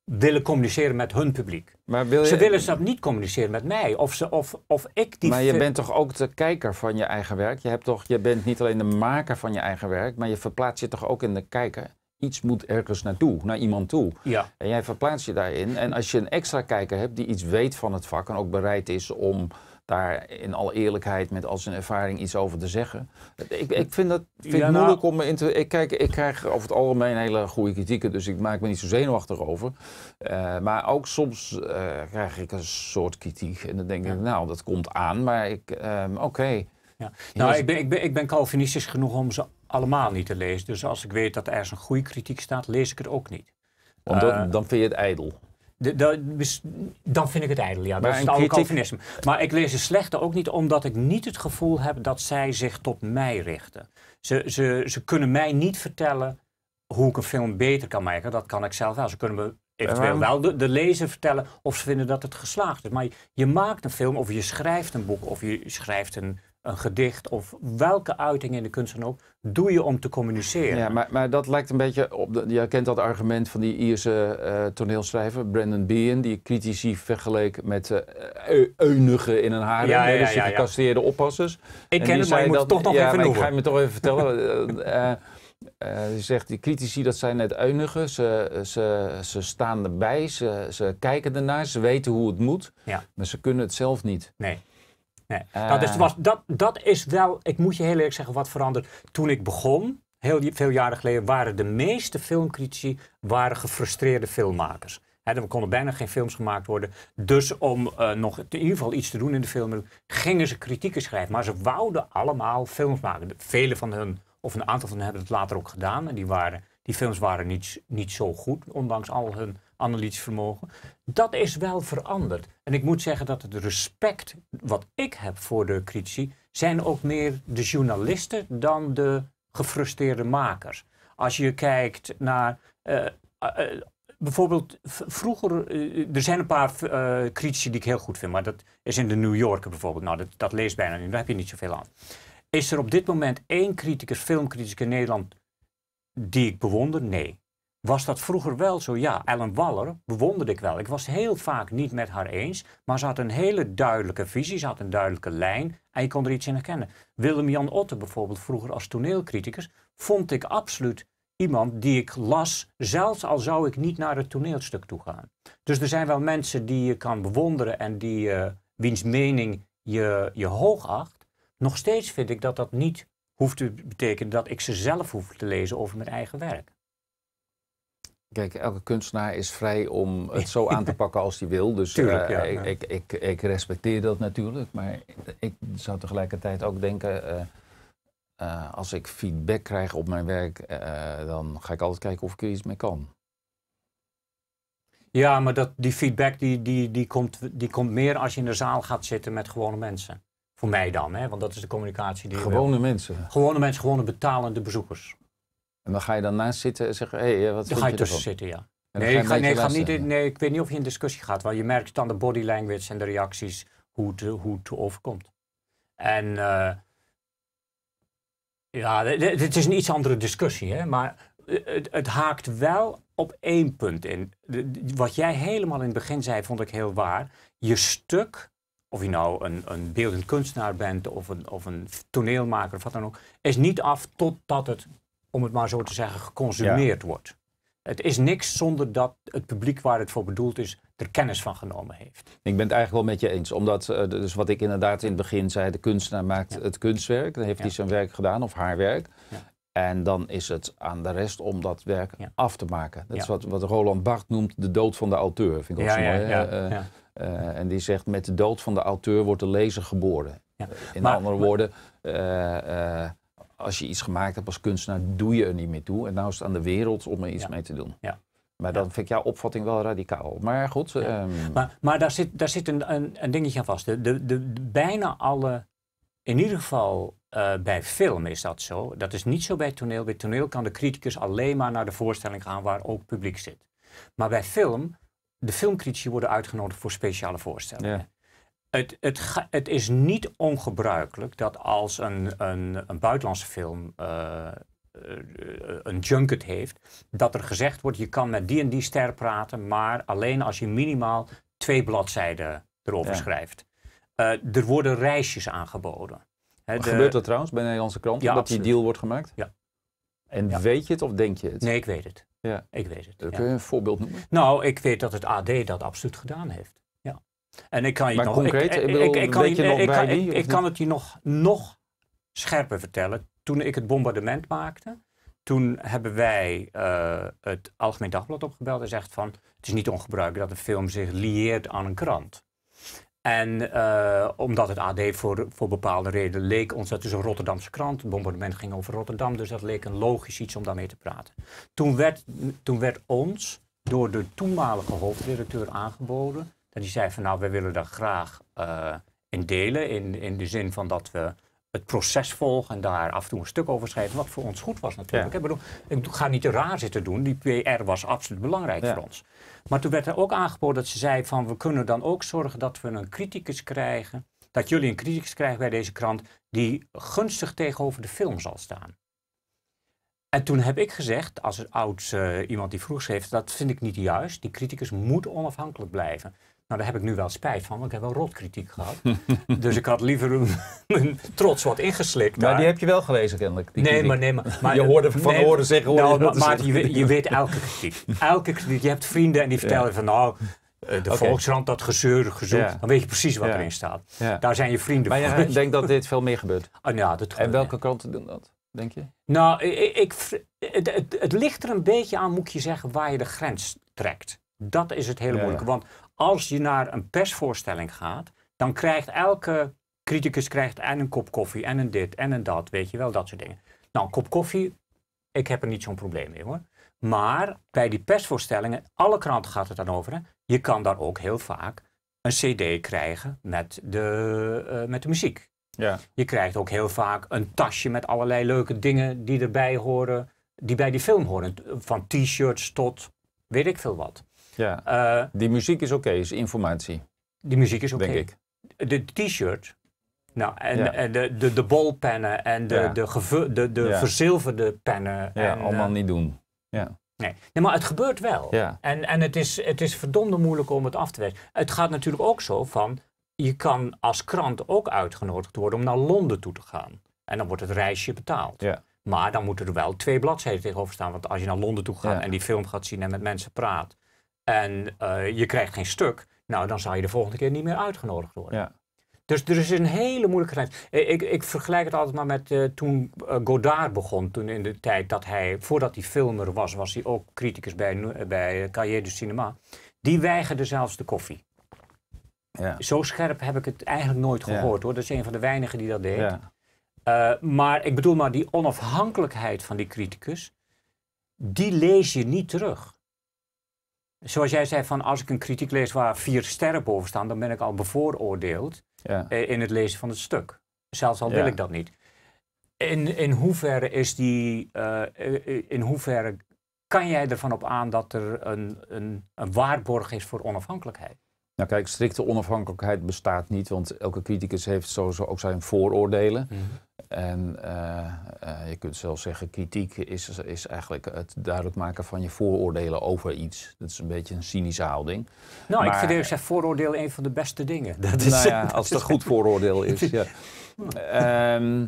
willen communiceren met hun publiek. Maar wil je... Ze willen dat niet communiceren met mij. Of, ze, of, of ik die. Maar je bent toch ook de kijker van je eigen werk? Je, hebt toch, je bent niet alleen de maker van je eigen werk, maar je verplaatst je toch ook in de kijker? Iets moet ergens naartoe, naar iemand toe. Ja. En jij verplaatst je daarin. En als je een extra kijker hebt die iets weet van het vak en ook bereid is om daar in alle eerlijkheid met al zijn ervaring iets over te zeggen. Ik, ik vind dat vind nou- moeilijk om me in te. Ik, kijk, ik krijg over het algemeen hele goede kritieken, dus ik maak me niet zo zenuwachtig over. Eh, maar ook soms eh, krijg ik een soort kritiek en dan denk ik, nou, dat komt aan, maar ik, ehm, oké. Ja. Nou, ik ben, ik, ben, ik ben Calvinistisch genoeg om ze allemaal niet te lezen. Dus als ik weet dat er ergens een goede kritiek staat, lees ik het ook niet. Want dan, eh, dan vind je het ijdel. Dus, dan vind ik het ijdel, ja. Dat maar is het Maar ik lees de slechte ook niet omdat ik niet het gevoel heb dat zij zich tot mij richten. Ze, ze, ze kunnen mij niet vertellen hoe ik een film beter kan maken. Dat kan ik zelf wel. Ze kunnen me eventueel wel de, lezer vertellen of ze vinden dat het geslaagd is. Maar je, maakt een film of je schrijft een boek of je schrijft een, een gedicht of welke uiting in de kunst dan ook, doe je om te communiceren. Ja, maar, maar dat lijkt een beetje op, de, jij kent dat argument van die Ierse uh, toneelschrijver Brandon Behan, die critici vergeleek met uh, in een harem, ja, dus gecasteerde oppassers. Ik ken het, maar je moet toch nog even noemen. ik ga je me toch even vertellen. uh, zegt, die critici, dat zijn net eunigen. Ze, ze, ze staan erbij, ze, ze kijken ernaar, ze weten hoe het moet. Maar ze kunnen het zelf niet. Nee. Nee. Eh. Nou, dus was, dat, dat is wel, ik moet je heel eerlijk zeggen, wat veranderd. Toen ik begon, heel veel jaren geleden, waren de meeste filmcritici waren gefrustreerde filmmakers. He, er konden bijna geen films gemaakt worden. Dus om eh, nog in ieder geval iets te doen in de film, gingen ze kritieken schrijven. Maar ze wouden allemaal films maken. Velen van hun, of een aantal van hen, hebben het later ook gedaan. En die, waren, die films waren niet, niet zo goed, ondanks al hun analytisch vermogen dat is wel veranderd. En ik moet zeggen dat het respect wat ik heb voor de critici, zijn ook meer de journalisten dan de gefrustreerde makers. Als je kijkt naar. Eh, eh, eh, bijvoorbeeld, vroeger. er zijn een paar critici die ik heel goed vind, maar dat is in de New Yorker bijvoorbeeld. Nou, dat, dat leest bijna niet, daar heb je niet zoveel aan. Is er op dit moment één criticus, filmcriticus in Nederland die ik bewonder? Nee. Was dat vroeger wel zo? Ja, Ellen Waller bewonderde ik wel. Ik was heel vaak niet met haar eens, maar ze had een hele duidelijke visie, ze had een duidelijke lijn en je kon er iets in herkennen. Willem-Jan Otte bijvoorbeeld, vroeger als toneelcriticus, vond ik absoluut iemand die ik las, zelfs al zou ik niet naar het toneelstuk toe gaan. Dus er zijn wel mensen die je kan bewonderen en die, eh, wiens mening je, je hoog acht. Nog steeds vind ik dat dat niet hoeft te betekenen dat ik ze zelf hoef te lezen over mijn eigen werk. Kijk, elke kunstenaar is vrij om het zo aan te pakken als hij wil. Dus Tuurlijk, eh, Ik, ik, ik, respecteer dat natuurlijk. Maar ik zou tegelijkertijd ook denken, eh, eh, als ik feedback krijg op mijn werk, dan ga ik altijd kijken of ik er iets mee kan. Ja, maar dat, die feedback die, die, die, komt, die komt meer als je in de zaal gaat zitten met gewone mensen. Voor mij dan, hè? want dat is de communicatie die. Gewone mensen. Gewone mensen, gewone betalende bezoekers. En dan ga je dan zitten en zeggen, hé, hey, eh, wat dan ga je, je tussen zitten, ja. Nee, ik, nee, ik ga niet, nee, ik weet niet of je in discussie gaat, want je merkt dan de body language en de reacties hoe het, eh, hoe het overkomt. En eh, ja, het is een iets andere discussie, hè? maar het, het, haakt wel op één punt in. Wat jij helemaal in het begin zei, vond ik heel waar. Je stuk, of je nou een, een beeldend kunstenaar bent of een, of een toneelmaker of wat dan ook, is niet af totdat het om het maar zo te zeggen, geconsumeerd wordt. Het is niks zonder dat het publiek waar het voor bedoeld is er kennis van genomen heeft. Ik ben het eigenlijk wel met je eens. Omdat, eh, dus wat ik inderdaad in het begin zei, de kunstenaar maakt het kunstwerk. Dan heeft hij zijn werk gedaan of haar werk. En dan is het aan de rest om dat werk af te maken. Dat is wat, wat Roland Barthes noemt de dood van de auteur. Vind ik ook zo mooi. Eh, eh, en die zegt, met de dood van de auteur wordt de lezer geboren. In andere woorden als je iets gemaakt hebt als kunstenaar, doe je er niet meer toe. En nou is het aan de wereld om er iets mee te doen. Ja. Maar dan vind ik jouw opvatting wel radicaal. Maar goed. Ehm, maar, maar daar zit, daar zit een, een, dingetje aan vast. De, de, bijna alle, in ieder geval eh, bij film is dat zo. Dat is niet zo bij toneel. Bij toneel kan de criticus alleen maar naar de voorstelling gaan waar ook publiek zit. Maar bij film, de filmcritici worden uitgenodigd voor speciale voorstellingen. Het, het, het, is niet ongebruikelijk dat als een, een, een buitenlandse film eh, eh, een junket heeft, dat er gezegd wordt: je kan met die en die ster praten, maar alleen als je minimaal twee bladzijden erover schrijft. Eh, er worden reisjes aangeboden. de... Gebeurt dat trouwens bij Nederlandse kranten? dat die deal wordt gemaakt? Ja. En weet je het of denk je het? Nee, ik weet het. Ja. Ik weet het. Kun je een voorbeeld noemen? Nou, ik weet dat het AD dat absoluut gedaan heeft. En ik kan je nog... ik, je, nog ik kan het je nog, nog scherper vertellen. Toen ik het bombardement maakte, toen hebben wij eh, het Algemeen Dagblad opgebeld en zegt van... het is niet ongebruikelijk dat een film zich lieert aan een krant. En eh, omdat het AD voor, voor bepaalde reden leek ons, dat is een Rotterdamse krant, het bombardement ging over Rotterdam, dus dat leek een logisch iets om daarmee te praten. Toen werd, toen werd ons door de toenmalige hoofdredacteur aangeboden en die zei van nou, we willen daar graag eh, in delen. In, in de zin van dat we het proces volgen en daar af en toe een stuk over schrijven. Wat voor ons goed was natuurlijk. Ja. Ik, bedoel, ik ga niet te raar zitten doen. Die PR was absoluut belangrijk voor ons. Maar toen werd er ook aangeboden dat ze zei van we kunnen dan ook zorgen dat we een criticus krijgen. Dat jullie een criticus krijgen bij deze krant die gunstig tegenover de film zal staan. En toen heb ik gezegd, als het oud eh, iemand die vroeg schreef, dat vind ik niet juist. Die criticus moet onafhankelijk blijven. Nou, daar heb ik nu wel spijt van, want ik heb wel rotkritiek gehad. dus ik had liever mijn trots wat ingeslikt. Maar die heb je wel gelezen, kennelijk. Die nee, maar, nee, maar, maar, Je hoorde van nee, horen zeggen... Nou, maar, je, weet elke kritiek. Elke kritiek. Je hebt vrienden en die vertellen van... nou, eh, de okay. Volksrand, dat gezeur, gezocht. Dan weet je precies wat erin staat. Daar zijn je vrienden voor. Maar je denkt dat dit veel meer gebeurt? Ah, ja, nou, dat en welke kranten doen dat? Denk je? Nou, ik, het, ligt er een beetje aan, moet je zeggen, waar je de grens trekt. Dat is het hele moeilijke. Want als je naar een persvoorstelling gaat, dan krijgt elke criticus krijgt en een kop koffie en een dit en een dat, weet je wel, dat soort dingen. Nou, een kop koffie, ik heb er niet zo'n probleem mee hoor. Maar bij die persvoorstellingen, alle kranten gaat het dan over, hè? je kan daar ook heel vaak een cd krijgen met de, eh, met de muziek. Ja. Je krijgt ook heel vaak een tasje met allerlei leuke dingen die erbij horen, die bij die film horen. Van t-shirts tot weet ik veel wat. Ja. Eh, die muziek is oké, is informatie. Die muziek is oké. Denk ik. De t-shirt. Nou, en, en, de, de, de bolpennen en de, de, de, de verzilverde pennen. Ja, eh, allemaal niet doen. Ja. Nee. nee, maar het gebeurt wel. En, en het, is, het is verdomde moeilijk om het af te wijzen Het gaat natuurlijk ook zo van, je kan als krant ook uitgenodigd worden om naar Londen toe te gaan. En dan wordt het reisje betaald. Ja. Maar dan moeten er wel twee bladzijden tegenover staan. Want als je naar Londen toe gaat en die film gaat zien en met mensen praat en eh, je krijgt geen stuk, nou dan zal je de volgende keer niet meer uitgenodigd worden. Ja. Dus, dus er is een hele moeilijke grens. Eh, ik, ik, vergelijk het altijd maar met eh, toen Godard begon. Toen in de tijd dat hij, voordat hij filmer was, was hij ook criticus bij, bij Cahiers du cinéma. Die weigerde zelfs de koffie. Ja. Zo scherp heb ik het eigenlijk nooit gehoord hoor. Dat is een van de weinigen die dat deed. Ja. maar ik bedoel maar die onafhankelijkheid van die criticus, die lees je niet terug zoals jij zei, van als ik een kritiek lees waar vier sterren boven staan, dan ben ik al bevooroordeeld ja. Eh, in het lezen van het stuk. Zelfs al wil ik dat niet. In, in hoeverre is die, eh, in hoeverre kan jij ervan op aan dat er een, een, een waarborg is voor onafhankelijkheid? Nou kijk, strikte onafhankelijkheid bestaat niet, want elke criticus heeft sowieso ook zijn vooroordelen. Mhm. En eh, eh, je kunt zelfs zeggen, kritiek is, is eigenlijk het duidelijk maken van je vooroordelen over iets. Dat is een beetje een cynische houding. Nou, ik vind eerlijk vooroordeel een van de beste dingen. Dat is, nou ja, dat als het een goed vooroordeel is, ja. Ehm,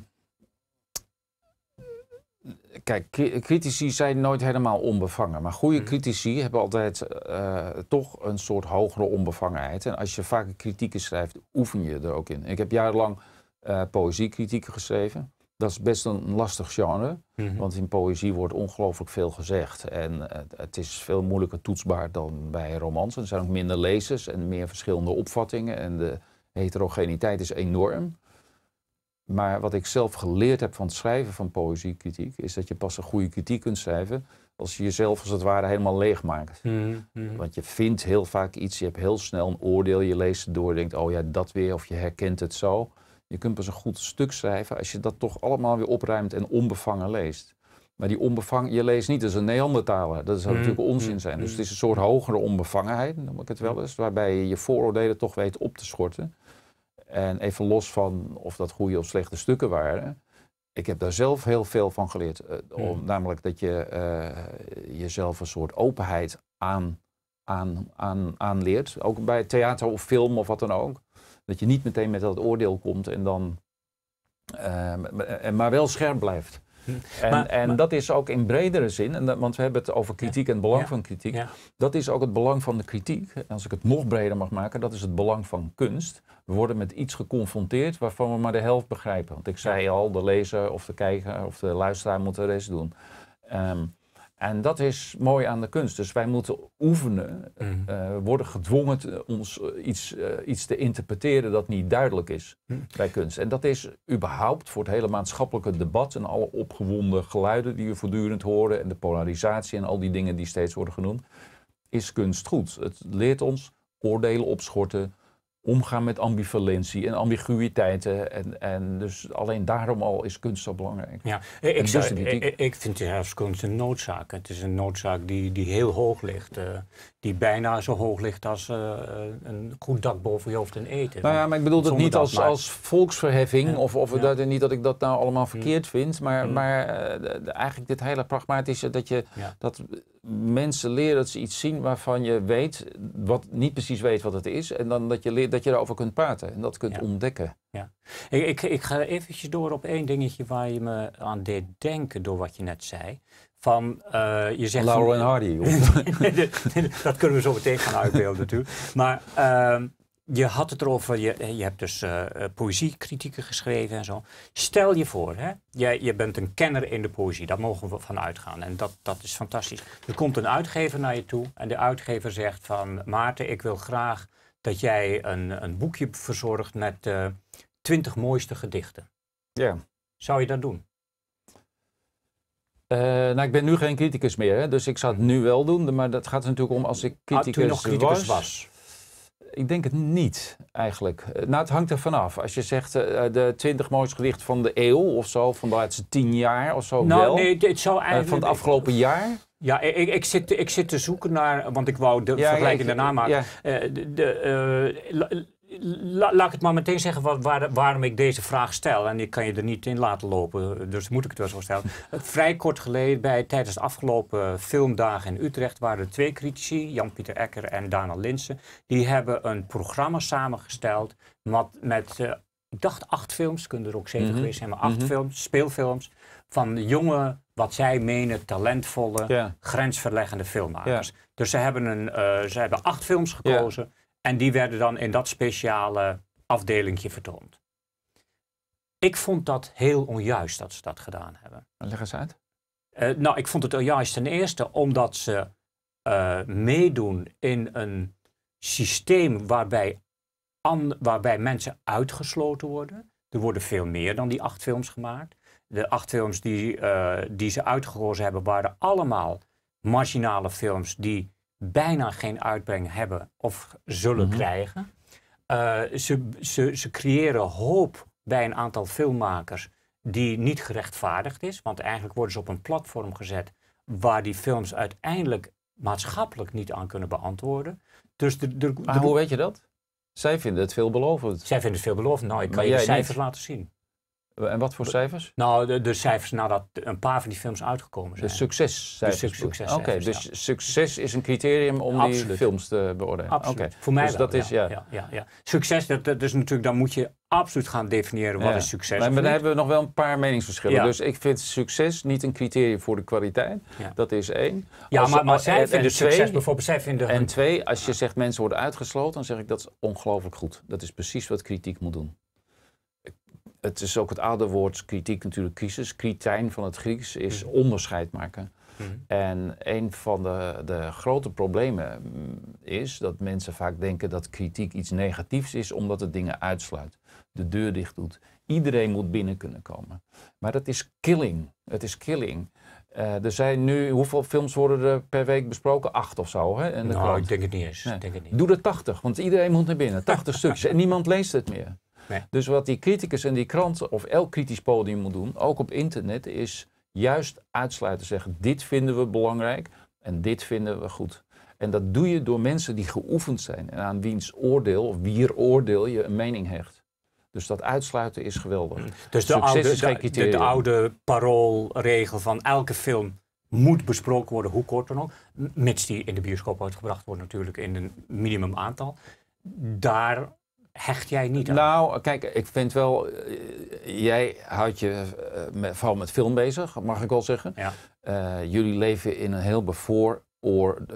Kijk, critici zijn nooit helemaal onbevangen. Maar goede mhm. critici hebben altijd eh, toch een soort hogere onbevangenheid. En als je vaker kritieken schrijft, oefen je er ook in. Ik heb jarenlang eh, poëziekritieken geschreven. Dat is best een lastig genre. Mhm. Want in poëzie wordt ongelooflijk veel gezegd. En eh, het is veel moeilijker toetsbaar dan bij romans. Er zijn ook minder lezers en meer verschillende opvattingen. En de heterogeniteit is enorm. Maar wat ik zelf geleerd heb van het schrijven van poëziekritiek, is dat je pas een goede kritiek kunt schrijven als je jezelf als het ware helemaal leeg maakt. Mhm, mhm. Want je vindt heel vaak iets, je hebt heel snel een oordeel, je leest het door, denkt, oh ja, dat weer, of je herkent het zo. Je kunt pas een goed stuk schrijven als je dat toch allemaal weer opruimt en onbevangen leest. Maar die onbevangen, je leest niet als een Neandertaler. Dat zou mhm, natuurlijk onzin zijn. Dus het is een soort hogere onbevangenheid, noem ik het wel eens, waarbij je je vooroordelen toch weet op te schorten. En even los van of dat goede of slechte stukken waren. Ik heb daar zelf heel veel van geleerd. Eh, om, hmm. Namelijk dat je eh, jezelf een soort openheid aan, aan, aan, aanleert. Ook bij theater of film of wat dan ook. Dat je niet meteen met dat oordeel komt en dan. Uh, maar wel scherp blijft. Hm. En, en dat is ook in bredere zin, en dat, want we hebben het over kritiek en het belang van kritiek. Dat is ook het belang van de kritiek. als ik het nog breder mag maken, dat is het belang van kunst. We worden met iets geconfronteerd waarvan we maar de helft begrijpen. Want ik zei al, de lezer of de kijker of de luisteraar moet de rest doen. Um, en dat is mooi aan de kunst. Dus wij moeten oefenen, mm-hmm. eh, worden gedwongen ons iets, eh, iets te interpreteren dat niet duidelijk is mm. bij kunst. En dat is überhaupt voor het hele maatschappelijke debat en alle opgewonden geluiden die we voortdurend horen en de polarisatie en al die dingen die steeds worden genoemd, is kunst goed. Het leert ons oordelen opschorten, omgaan met ambivalentie en ambiguïteiten. En, en dus alleen daarom al is kunst zo belangrijk. Ja, dus ik, ik, vind het als kunst een noodzaak. Het is een noodzaak die, die heel hoog ligt. Eh, die bijna zo hoog ligt als eh, eh, een goed dak boven je hoofd en eten. Nou ja, maar ik bedoel het niet als, als volksverheffing. Of, of dat, niet dat ik dat nou allemaal verkeerd vind. Maar, maar eigenlijk dit hele pragmatische dat je... Dat, mensen leren dat ze iets zien waarvan je weet, wat niet precies weet wat het is. En dan dat je, leert, dat je daarover kunt praten en dat kunt ontdekken. Ja. Ik, ik, ik, ga eventjes door op één dingetje waar je me aan deed denken door wat je net zei. Van, eh, je zegt Laurel en Hardy. dat kunnen we zo meteen gaan uitbeelden natuurlijk. Maar... Ehm, je had het erover, je, je hebt dus uh, poëziekritieken geschreven en zo. Stel je voor, hè, jij, je bent een kenner in de poëzie, daar mogen we van uitgaan. En dat, dat is fantastisch. Er komt een uitgever naar je toe en de uitgever zegt van... Maarten, ik wil graag dat jij een, een boekje verzorgt met uh, eh, 20 mooiste gedichten. Ja. Zou je dat doen? nou, ik ben nu geen criticus meer, hè? dus ik zou het nu wel doen. Maar dat gaat natuurlijk om als ik ah, criticus, ah, nog criticus was, was ik denk het niet, eigenlijk. Eh, nou, het hangt er vanaf. Als je zegt eh, eh, de 20 mooiste gewicht van de eeuw of zo, van de laatste 10 jaar of zo. Nou, wel. nee, het eigenlijk. van het afgelopen jaar? Ja, ik, ik, zit, ik zit te zoeken naar, want ik wou de vergelijking daarna maken. de, laat ik het maar meteen zeggen wat, waarom ik deze vraag stel. En ik kan je er niet in laten lopen, dus moet ik het wel zo stellen. Vrij kort geleden, bij, tijdens de afgelopen filmdagen in Utrecht, waren er twee critici, Jan-Pieter Ecker en Daniel Linsen. Die hebben een programma samengesteld met, met, eh, ik dacht acht films, kunnen er ook zeven mhm. geweest zijn, maar acht mhm. films, speelfilms. Van jonge, wat zij menen, talentvolle, grensverleggende filmmakers. Dus ze hebben, een, eh, ze hebben acht films gekozen. En die werden dan in dat speciale afdelingje vertoond. Ik vond dat heel onjuist dat ze dat gedaan hebben. Leg eens uit. Eh, nou, ik vond het onjuist ten eerste omdat ze eh, meedoen in een systeem waarbij, waarbij mensen uitgesloten worden. Er worden veel meer dan die acht films gemaakt. De acht films die, eh, die ze uitgekozen hebben waren allemaal marginale films die bijna geen uitbreng hebben of zullen mhm. krijgen. Eh, ze, ze, ze creëren hoop bij een aantal filmmakers die niet gerechtvaardigd is. Want eigenlijk worden ze op een platform gezet waar die films uiteindelijk maatschappelijk niet aan kunnen beantwoorden. Dus de, hoe weet je dat? Zij vinden het veelbelovend. Zij vinden het veelbelovend. Nou, ik kan je de cijfers laten zien. Eh, en wat voor eh, cijfers? Nou, de, de, cijfers nadat een paar van die films uitgekomen zijn. De succescijfers? De Oké, dus succes is een criterium om die films te beoordelen? Absoluut, okay. voor mij dus dat Is, ja. ja. Ja, Succes, dat, is natuurlijk, dan moet je absoluut gaan definiëren wat is succes Maar, maar daar hebben we nog wel een paar meningsverschillen. Dus ik vind succes niet een criterium voor de kwaliteit. Dat is één. Ja, maar, maar als, zij vinden twee, En twee, als je zegt mensen worden uitgesloten, dan zeg ik dat is ongelooflijk goed. Dat is precies wat kritiek moet doen het is ook het oude woord kritiek natuurlijk crisis. Kritijn van het Grieks is mhm. onderscheid maken. Mhm. En een van de, de grote problemen is dat mensen vaak denken dat kritiek iets negatiefs is omdat het dingen uitsluit, de deur dicht doet. Iedereen moet binnen kunnen komen. Maar dat is killing. Het is killing. Eh, er zijn nu, hoeveel films worden er per week besproken? Acht of zo. Hè, nou, ik denk het niet eens. Denk het niet. Doe er tachtig, want iedereen moet naar binnen. Tachtig stukjes en niemand leest het meer. Dus wat die criticus en die kranten of elk kritisch podium moet doen, ook op internet, is juist uitsluiten. Zeggen, dit vinden we belangrijk en dit vinden we goed. En dat doe je door mensen die geoefend zijn en aan wiens oordeel of wier oordeel je een mening hecht. Dus dat uitsluiten is geweldig. Mm. Dus de oude, is paroolregel van elke film moet besproken worden, hoe kort dan ook. Mits die in de bioscoop uitgebracht wordt natuurlijk in een minimum aantal. Daar hecht jij niet aan? Nou, kijk, ik vind wel, eh, jij houdt je eh, vooral met film bezig, mag ik wel zeggen. Eh, jullie leven in een heel bevoor,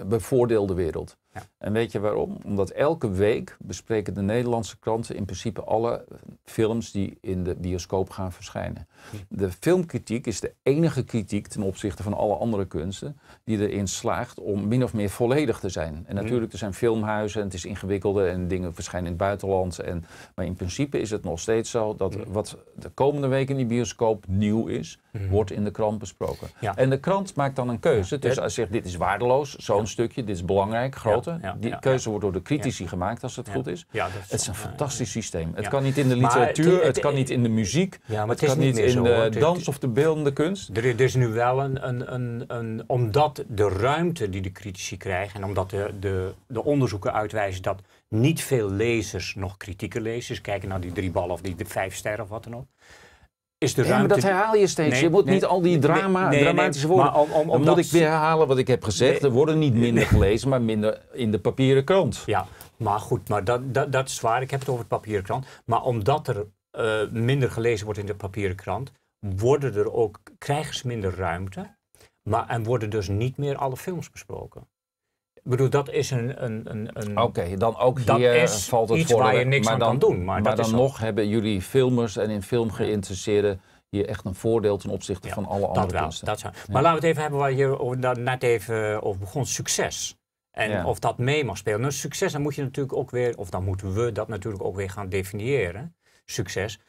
bevoordeelde wereld. En weet je waarom? Omdat elke week bespreken de Nederlandse kranten in principe alle films die in de bioscoop gaan verschijnen. Hm. De filmkritiek is de enige kritiek ten opzichte van alle andere kunsten die erin slaagt om min of meer volledig te zijn. En hm. natuurlijk, er zijn filmhuizen en het is ingewikkelder en dingen verschijnen in het buitenland. En, maar in principe is het nog steeds zo dat hm. wat de komende week in die bioscoop nieuw is, wordt in de krant besproken. En de krant maakt dan een keuze Dus hij zegt dit is waardeloos, zo'n stukje, dit is belangrijk, groot die keuze wordt door de critici gemaakt, als het goed is. Dat is. Het is een fantastisch systeem. Het kan niet in de literatuur, het, kan niet in de muziek, maar het, kan niet, in de dans of de beeldende kunst. Er, is nu wel een, een, een, een, Omdat de ruimte die de critici krijgen en omdat de, de, de onderzoeken uitwijzen dat niet veel lezers nog kritieke lezers kijken naar die drie ballen of die vijf sterren of wat dan ook maar dat herhaal je steeds. je moet niet al die drama, dramatische woorden... Maar omdat moet ik weer herhalen wat ik heb gezegd. er worden niet minder gelezen, maar minder in de papieren krant. Ja, maar goed, maar dat, dat, dat is waar. Ik heb het over de papieren krant. Maar omdat er eh, minder gelezen wordt in de papieren krant... Worden er ook, krijgen ze minder ruimte... Maar, en worden dus niet meer alle films besproken. Ik bedoel, dat is een... een, een, een Oké, dan ook hier eh, valt het iets voor waar je niks aan kan doen. Maar, dan nog hebben jullie filmers en in film geïnteresseerden hier echt een voordeel ten opzichte van alle andere Dat wel. Ja. Maar laten we het even hebben waar je net even eh, over begon, succes. En of dat mee mag spelen. Nou, succes, dan moet je natuurlijk ook weer, of dan moeten we dat natuurlijk ook weer gaan definiëren. Succes.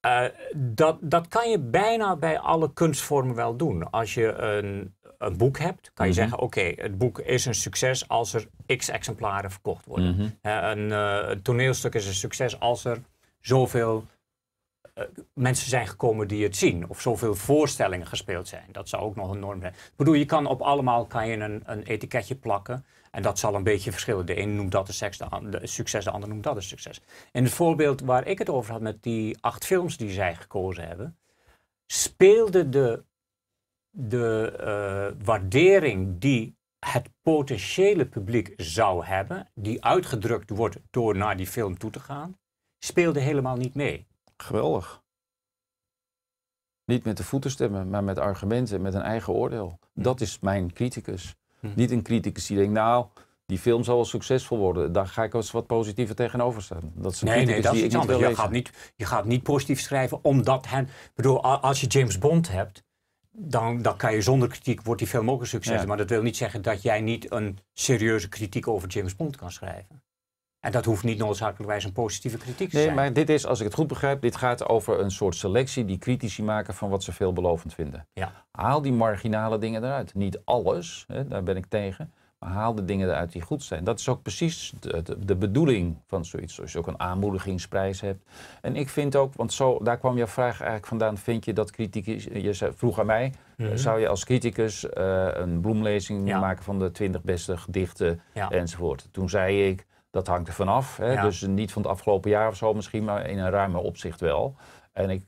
Eh, dat, dat kan je bijna bij alle kunstvormen wel doen. Als je een, een boek hebt, kan je mhm. zeggen: Oké, het boek is een succes als er x exemplaren verkocht worden. Mhm. een, eh, toneelstuk is een succes als er zoveel eh, mensen zijn gekomen die het zien. Of zoveel voorstellingen gespeeld zijn. Dat zou ook nog een norm zijn. Ik bedoel, je kan op allemaal kan je een, een etiketje plakken. En dat zal een beetje verschillen. De een noemt dat een seks, de, succes, de ander noemt dat een succes. In het voorbeeld waar ik het over had met die acht films die zij gekozen hebben, speelde de de eh, waardering die het potentiële publiek zou hebben, die uitgedrukt wordt door naar die film toe te gaan, speelde helemaal niet mee. Geweldig. Niet met de voeten stemmen, maar met argumenten, met een eigen oordeel. Hm. Dat is mijn criticus. Hm. Niet een criticus die denkt, nou, die film zal wel succesvol worden. Daar ga ik eens wat positiever tegenover staan. Dat is een nee, nee, dat die is iets Je gaat, niet, je gaat niet positief schrijven omdat hen... bedoel, als je James Bond hebt, dan, dan kan je zonder kritiek, wordt die film ook een succes. Maar dat wil niet zeggen dat jij niet een serieuze kritiek over James Bond kan schrijven. En dat hoeft niet noodzakelijkerwijs een positieve kritiek te zijn. Nee, maar dit is, als ik het goed begrijp, dit gaat over een soort selectie die critici maken van wat ze veelbelovend vinden. Ja. Haal die marginale dingen eruit. Niet alles, hè, daar ben ik tegen haal de dingen eruit die goed zijn. Dat is ook precies de, bedoeling van zoiets. Als je ook een aanmoedigingsprijs hebt. En ik vind ook, want zo, daar kwam jouw vraag eigenlijk vandaan. Vind je dat is? je vroeg aan mij, eh, mhm. zou je als criticus eh, een bloemlezing maken van de 20 beste gedichten enzovoort. Toen zei ik, dat hangt er vanaf. Ja. Dus niet van het afgelopen jaar of zo misschien, maar in een ruime opzicht wel. En ik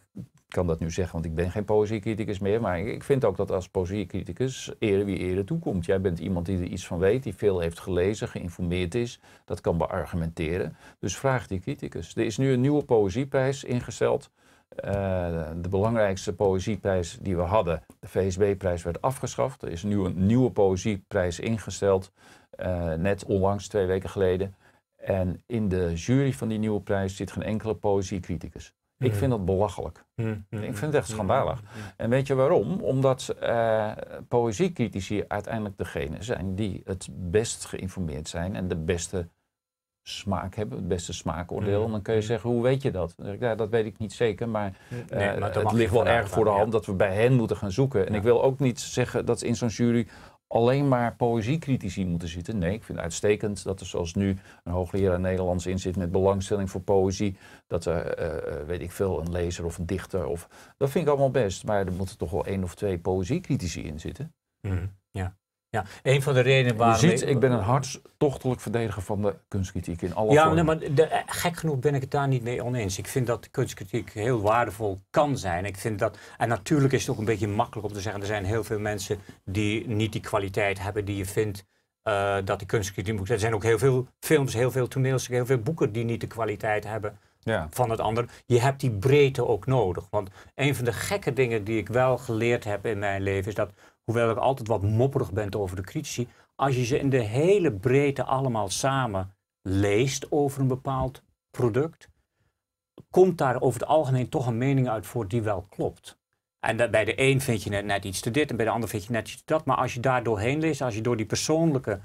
kan dat nu zeggen, want ik ben geen poëziecriticus meer. Maar ik vind ook dat als poëziecriticus ere wie ere toekomt. Jij bent iemand die er iets van weet, die veel heeft gelezen, geïnformeerd is, dat kan beargumenteren. Dus vraag die criticus. Er is nu een nieuwe poëzieprijs ingesteld. Eh, de belangrijkste poëzieprijs die we hadden, de VSB-prijs, werd afgeschaft. Er is nu een nieuwe poëzieprijs ingesteld, eh, net onlangs, twee weken geleden. En in de jury van die nieuwe prijs zit geen enkele poëziecriticus. Ik hmm. vind dat belachelijk. Hmm, ik hmm, vind het echt schandalig. En weet je waarom? Omdat uh, eh, poëziekritici uiteindelijk degene zijn die het best geïnformeerd zijn en de beste smaak hebben, het beste smaakoordeel. En dan kun je zeggen, hoe weet je dat? Ja, dat weet ik niet zeker, maar, uh, het ligt wel erg voor de hand dat we bij hen moeten gaan zoeken. En ik wil ook niet zeggen dat in zo'n jury alleen maar poëziecritici moeten zitten. Nee, ik vind het uitstekend dat er zoals nu een hoogleraar Nederlands in zit met belangstelling voor poëzie. Dat er, eh, eh, weet ik veel, een lezer of een dichter. Of, dat vind ik allemaal best. Maar er moeten toch wel één of twee poëziecritici in zitten. Mhm, ja een van de redenen waarom... Je ziet, ik, ben een hartstochtelijk verdediger van de kunstkritiek in alle Ja, nee, maar de, eh, gek genoeg ben ik het daar niet mee oneens. Ik vind dat kunstkritiek heel waardevol kan zijn. Ik vind dat, en natuurlijk is het ook een beetje makkelijk om te zeggen... er zijn heel veel mensen die niet die kwaliteit hebben die je vindt... Eh, dat de kunstkritiek moet... Er zijn ook heel veel films, heel veel toneelstukken, heel veel boeken... die niet de kwaliteit hebben ja. van het ander. Je hebt die breedte ook nodig. Want een van de gekke dingen die ik wel geleerd heb in mijn leven... is dat hoewel ik altijd wat mopperig ben over de critici, als je ze in de hele breedte allemaal samen leest over een bepaald product, komt daar over het algemeen toch een mening uit voor die wel klopt. En bij de een vind je net, iets te dit en bij de ander vind je net iets te dat. Maar als je daar doorheen leest, als je door die persoonlijke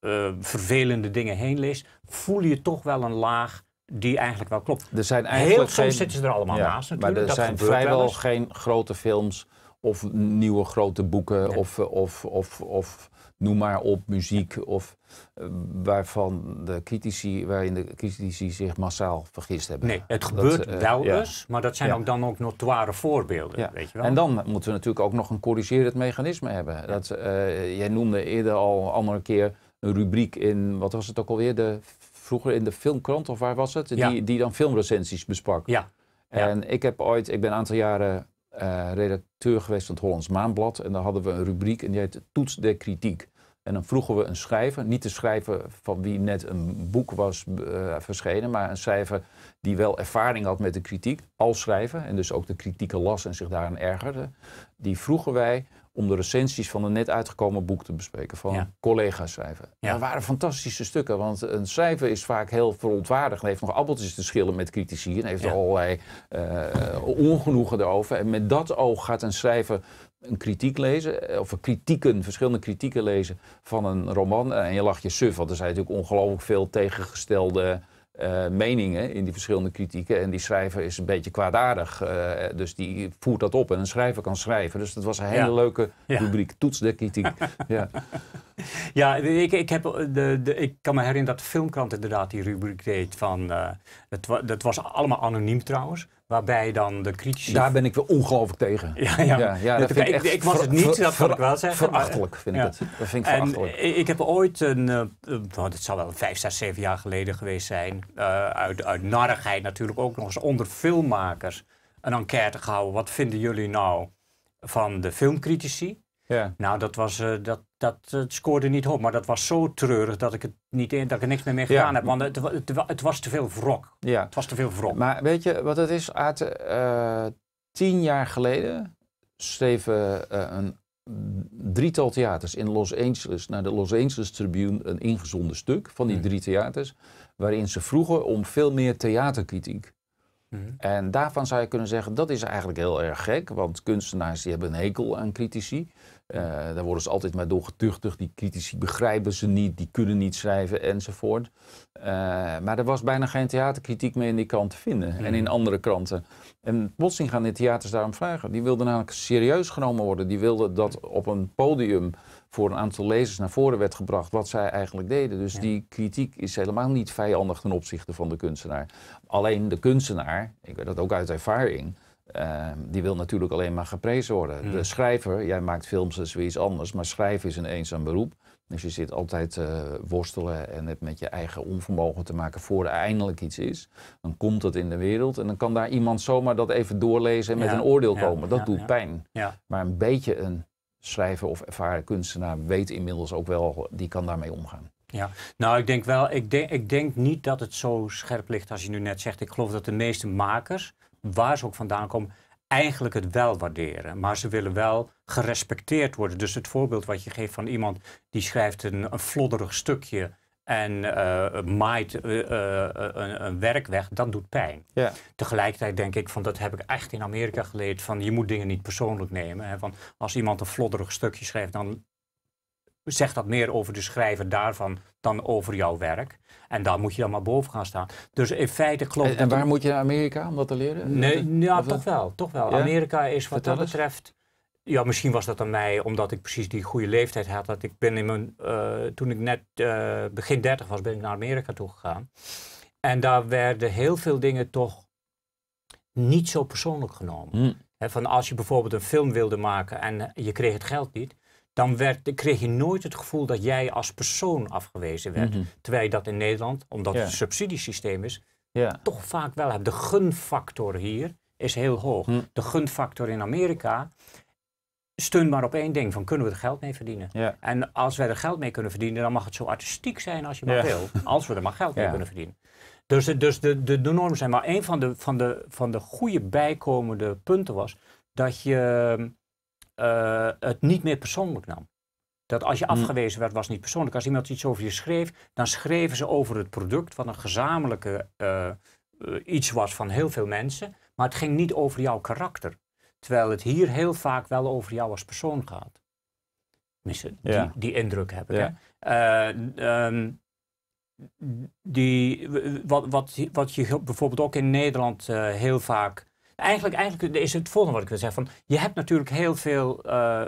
eh, vervelende dingen heen leest, voel je toch wel een laag die eigenlijk wel klopt. Er zijn eigenlijk Heel soms zitten ze er allemaal naast natuurlijk. Maar er dat zijn vrijwel geen grote films of nieuwe grote boeken, of, eh, of, of, of noem maar op, muziek, of eh, waarvan de critici, waarin de critici zich massaal vergist hebben. Nee, het gebeurt eh, wel eens, maar dat zijn ook dan ook notoire voorbeelden. Weet je wel? En dan moeten we natuurlijk ook nog een corrigerend mechanisme hebben. Dat, jij noemde eerder al andere keer een rubriek in, wat was het ook alweer, de, vroeger in de filmkrant of waar was het, die, die dan filmrecensies besprak. Ja. En ik heb ooit, ik ben een aantal jaren eh, redacteur geweest van het Hollands Maanblad. En daar hadden we een rubriek en die heette Toets der Kritiek. En dan vroegen we een schrijver, niet de schrijver van wie net een boek was eh, verschenen, maar een schrijver die wel ervaring had met de kritiek als schrijver en dus ook de kritieken las en zich daaraan ergerde. Die vroegen wij om de recensies van een net uitgekomen boek te bespreken van ja. collega's schrijven. Ja. Dat waren fantastische stukken, want een schrijver is vaak heel verontwaardigd. Hij heeft nog appeltjes te schillen met critici en heeft ja. allerlei eh, ongenoegen erover. En met dat oog gaat een schrijver een kritiek lezen, eh, of kritieken, verschillende kritieken lezen van een roman. En je lacht je suf, want er zijn natuurlijk ongelooflijk veel tegengestelde eh, meningen in die verschillende kritieken. En die schrijver is een beetje kwaadaardig. Eh, dus die voert dat op. En een schrijver kan schrijven. Dus dat was een hele leuke rubriek. Toets de kritiek. ja, ja ik, heb eh, de, de, ik kan me herinneren dat de Filmkrant inderdaad die rubriek deed. Van, uh, dat was allemaal anoniem trouwens. Waarbij dan de critici... Daar ben ik wel ongelooflijk tegen. Ja, ja. ja, dat vind ik, ik, ik, was het niet, dat wil ik wel zeggen. Verachtelijk vind ik het. Dat vind ik verachtelijk. ik heb ooit, een, uh, zal wel vijf, zes, zeven jaar geleden geweest zijn... Eh, uit, uit narigheid natuurlijk ook nog eens onder filmmakers... een enquête gehouden. Wat vinden jullie nou van de filmcritici? Ja. Nou, dat, was, eh, dat, dat, scoorde niet op, maar dat was zo treurig dat ik, het niet, e-, dat ik er niks meer mee gedaan heb. Want het, het, was te veel wrok. Ja. Het was te veel wrok. Maar weet je wat het is, Uit, eh, tien jaar geleden schreven eh, een drietal theaters in Los Angeles, naar de Los Angeles Tribune, een ingezonden stuk van die hm. drie theaters, waarin ze vroegen om veel meer theaterkritiek. Mhm. En daarvan zou je kunnen zeggen, dat is eigenlijk heel erg gek, want kunstenaars die hebben een hekel aan critici. Eh, mhm. daar worden ze altijd maar door getuchtigd, die critici begrijpen ze niet, die kunnen niet schrijven enzovoort. Eh, maar er was bijna geen theaterkritiek meer in die krant te vinden en in mhm. andere kranten. En plotseling gaan de theaters daarom vragen. Die wilden namelijk serieus genomen worden, die wilden dat op een podium voor een aantal lezers naar voren werd gebracht wat zij eigenlijk deden. Dus die kritiek is helemaal niet vijandig ten opzichte van de kunstenaar. Alleen de kunstenaar, ik weet dat ook uit ervaring, ehm, die wil natuurlijk alleen maar geprezen worden. Mm. De schrijver, jij maakt films, en zoiets weer iets anders, maar schrijven is een eenzaam beroep. Dus je zit altijd uh, worstelen en het met je eigen onvermogen te maken voor er eindelijk iets is. Dan komt dat in de wereld en dan kan daar iemand zomaar dat even doorlezen en met een oordeel komen. Dat doet pijn. Maar een beetje een schrijver of ervaren kunstenaar weet inmiddels ook wel, die kan daarmee omgaan. Ja, nou ik denk wel, ik denk, ik denk niet dat het zo scherp ligt als je nu net zegt. Ik geloof dat de meeste makers, waar ze ook vandaan komen, eigenlijk het wel waarderen. Maar ze willen wel gerespecteerd worden. Dus het voorbeeld wat je geeft van iemand die schrijft een, een flodderig stukje en eh, maait eh, eh, een, werk weg, dat doet pijn. Ja. Tegelijkertijd denk ik, van dat heb ik echt in Amerika geleerd, van je moet dingen niet persoonlijk nemen. Hè, van als iemand een flodderig stukje schrijft, dan zegt dat meer over de schrijver daarvan dan over jouw werk. En daar moet je dan maar boven gaan staan. Dus in feite geloof En, waar moet je naar Amerika om dat te leren? Nee, ja, toch wel. Toch wel. Amerika is wat dat betreft... Ja, misschien was dat aan mij omdat ik precies die goede leeftijd had. Dat ik ben in mijn, eh, toen ik net eh, begin 30 was, ben ik naar Amerika toe gegaan. En daar werden heel veel dingen toch niet zo persoonlijk genomen. Hmm. van als je bijvoorbeeld een film wilde maken en eh, je kreeg het geld niet, dan werd, kreeg je nooit het gevoel dat jij als persoon afgewezen werd. Mhm. Terwijl je dat in Nederland, omdat het een subsidiesysteem is, toch vaak wel hebt. De gunfactor hier is heel hoog. Hmm. De gunfactor in Amerika steun maar op één ding, van kunnen we er geld mee verdienen? En als wij er geld mee kunnen verdienen, dan mag het zo artistiek zijn als je maar wil. Als we er maar geld mee kunnen verdienen. Dus, dus de, de, de normen zijn maar een van de, van, de, van de goede bijkomende punten was dat je eh, het niet meer persoonlijk nam. Dat als je mm. afgewezen werd, was niet persoonlijk. Als iemand iets over je schreef, dan schreven ze over het product, wat een gezamenlijke eh, eh, iets was van heel veel mensen. Maar het ging niet over jouw karakter. Terwijl het hier heel vaak wel over jou als persoon gaat. Misschien, die, die, indruk hebben. Hè? Eh, ehm, die, wat, wat, wat je bijvoorbeeld ook in Nederland eh, heel vaak. Eigenlijk, eigenlijk is het volgende wat ik wil zeggen. Van, je hebt natuurlijk heel veel uh,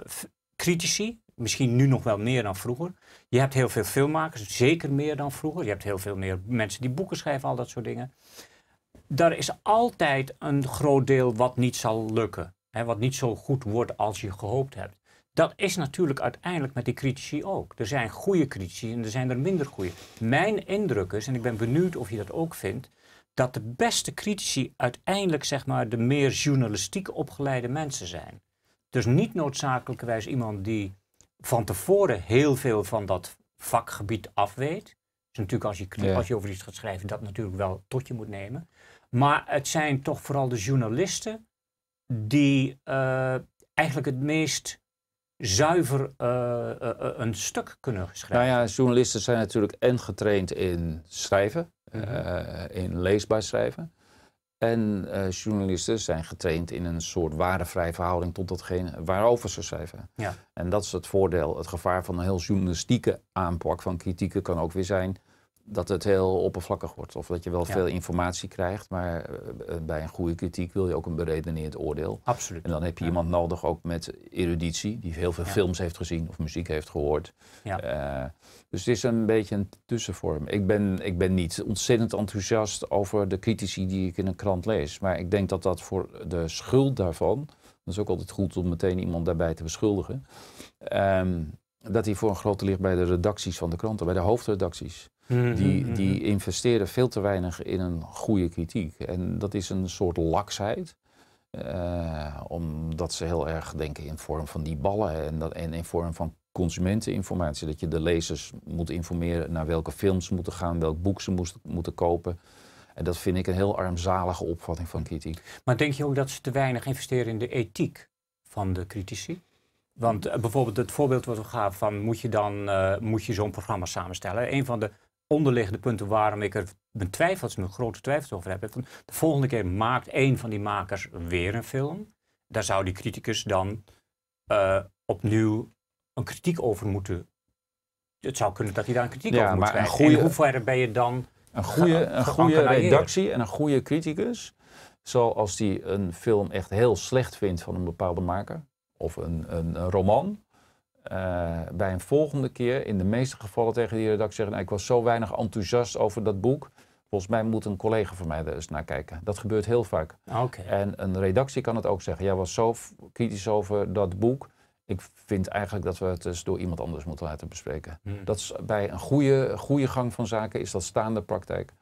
critici, misschien nu nog wel meer dan vroeger. Je hebt heel veel filmmakers, zeker meer dan vroeger. Je hebt heel veel meer mensen die boeken schrijven, al dat soort dingen. Daar is altijd een groot deel wat niet zal lukken. Hè, wat niet zo goed wordt als je gehoopt hebt. Dat is natuurlijk uiteindelijk met die critici ook. Er zijn goede critici en er zijn er minder goede. Mijn indruk is, en ik ben benieuwd of je dat ook vindt, dat de beste critici uiteindelijk zeg maar, de meer journalistiek opgeleide mensen zijn. Dus niet noodzakelijkerwijs iemand die van tevoren heel veel van dat vakgebied afweet. Dus natuurlijk als je, als je over iets gaat schrijven, dat natuurlijk wel tot je moet nemen. Maar het zijn toch vooral de journalisten die eh, eigenlijk het meest zuiver eh, eh, een stuk kunnen schrijven. Nou ja, journalisten zijn natuurlijk en getraind in schrijven, in leesbaar schrijven. En journalisten zijn getraind in een soort waardevrij verhouding tot datgene waarover ze schrijven. Ja. En dat is het voordeel. Het gevaar van een heel journalistieke aanpak van kritiek kan ook weer zijn dat het heel oppervlakkig wordt. Of dat je wel veel informatie krijgt, maar eh, eh, bij een goede kritiek wil je ook een beredeneerd oordeel. Absoluut. En dan heb je iemand nodig ook met eruditie, die heel veel films heeft gezien of muziek heeft gehoord. Ja. Eh, dus het is een beetje een tussenvorm. Ik ben, ik ben niet ontzettend enthousiast over de critici die ik in een krant lees. Maar ik denk dat dat voor de schuld daarvan, dat is ook altijd goed om meteen iemand daarbij te beschuldigen, ehm, dat die voor een grote ligt bij de redacties van de kranten, bij de hoofdredacties. Mm-hmm. die, mm-hmm. die investeren veel te weinig in een goede kritiek. En dat is een soort laksheid. Eh, omdat ze heel erg denken in vorm van die ballen en, dat, in vorm van consumenteninformatie. Dat je de lezers moet informeren naar welke films ze moeten gaan, welk boek ze moeten kopen. En dat vind ik een heel armzalige opvatting van kritiek. Maar denk je ook dat ze te weinig investeren in de ethiek van de critici? Want eh, bijvoorbeeld het voorbeeld wat we gaven van moet je dan eh, moet je zo'n programma samenstellen. Een van de onderliggende punten waarom ik er mijn twijfels, mijn grote twijfels over heb. Van de volgende keer maakt één van die makers weer een film. Daar zou die criticus dan eh, opnieuw een kritiek over moeten. Het zou kunnen dat hij daar een kritiek over moet krijgen. goede In hoeverre ben je dan. Een goede, een goede redactie en een goede criticus zal als die een film echt heel slecht vindt van een bepaalde maker, of een, een roman, uh, bij een volgende keer in de meeste gevallen tegen die redactie zeggen: nou, Ik was zo weinig enthousiast over dat boek. Volgens mij moet een collega van mij er eens naar kijken. Dat gebeurt heel vaak. Ah, en een redactie kan het ook zeggen: Jij was zo kritisch over dat boek. Ik vind eigenlijk dat we het dus door iemand anders moeten laten bespreken. Hmm. Dat is bij een goede, goede gang van zaken is dat staande praktijk.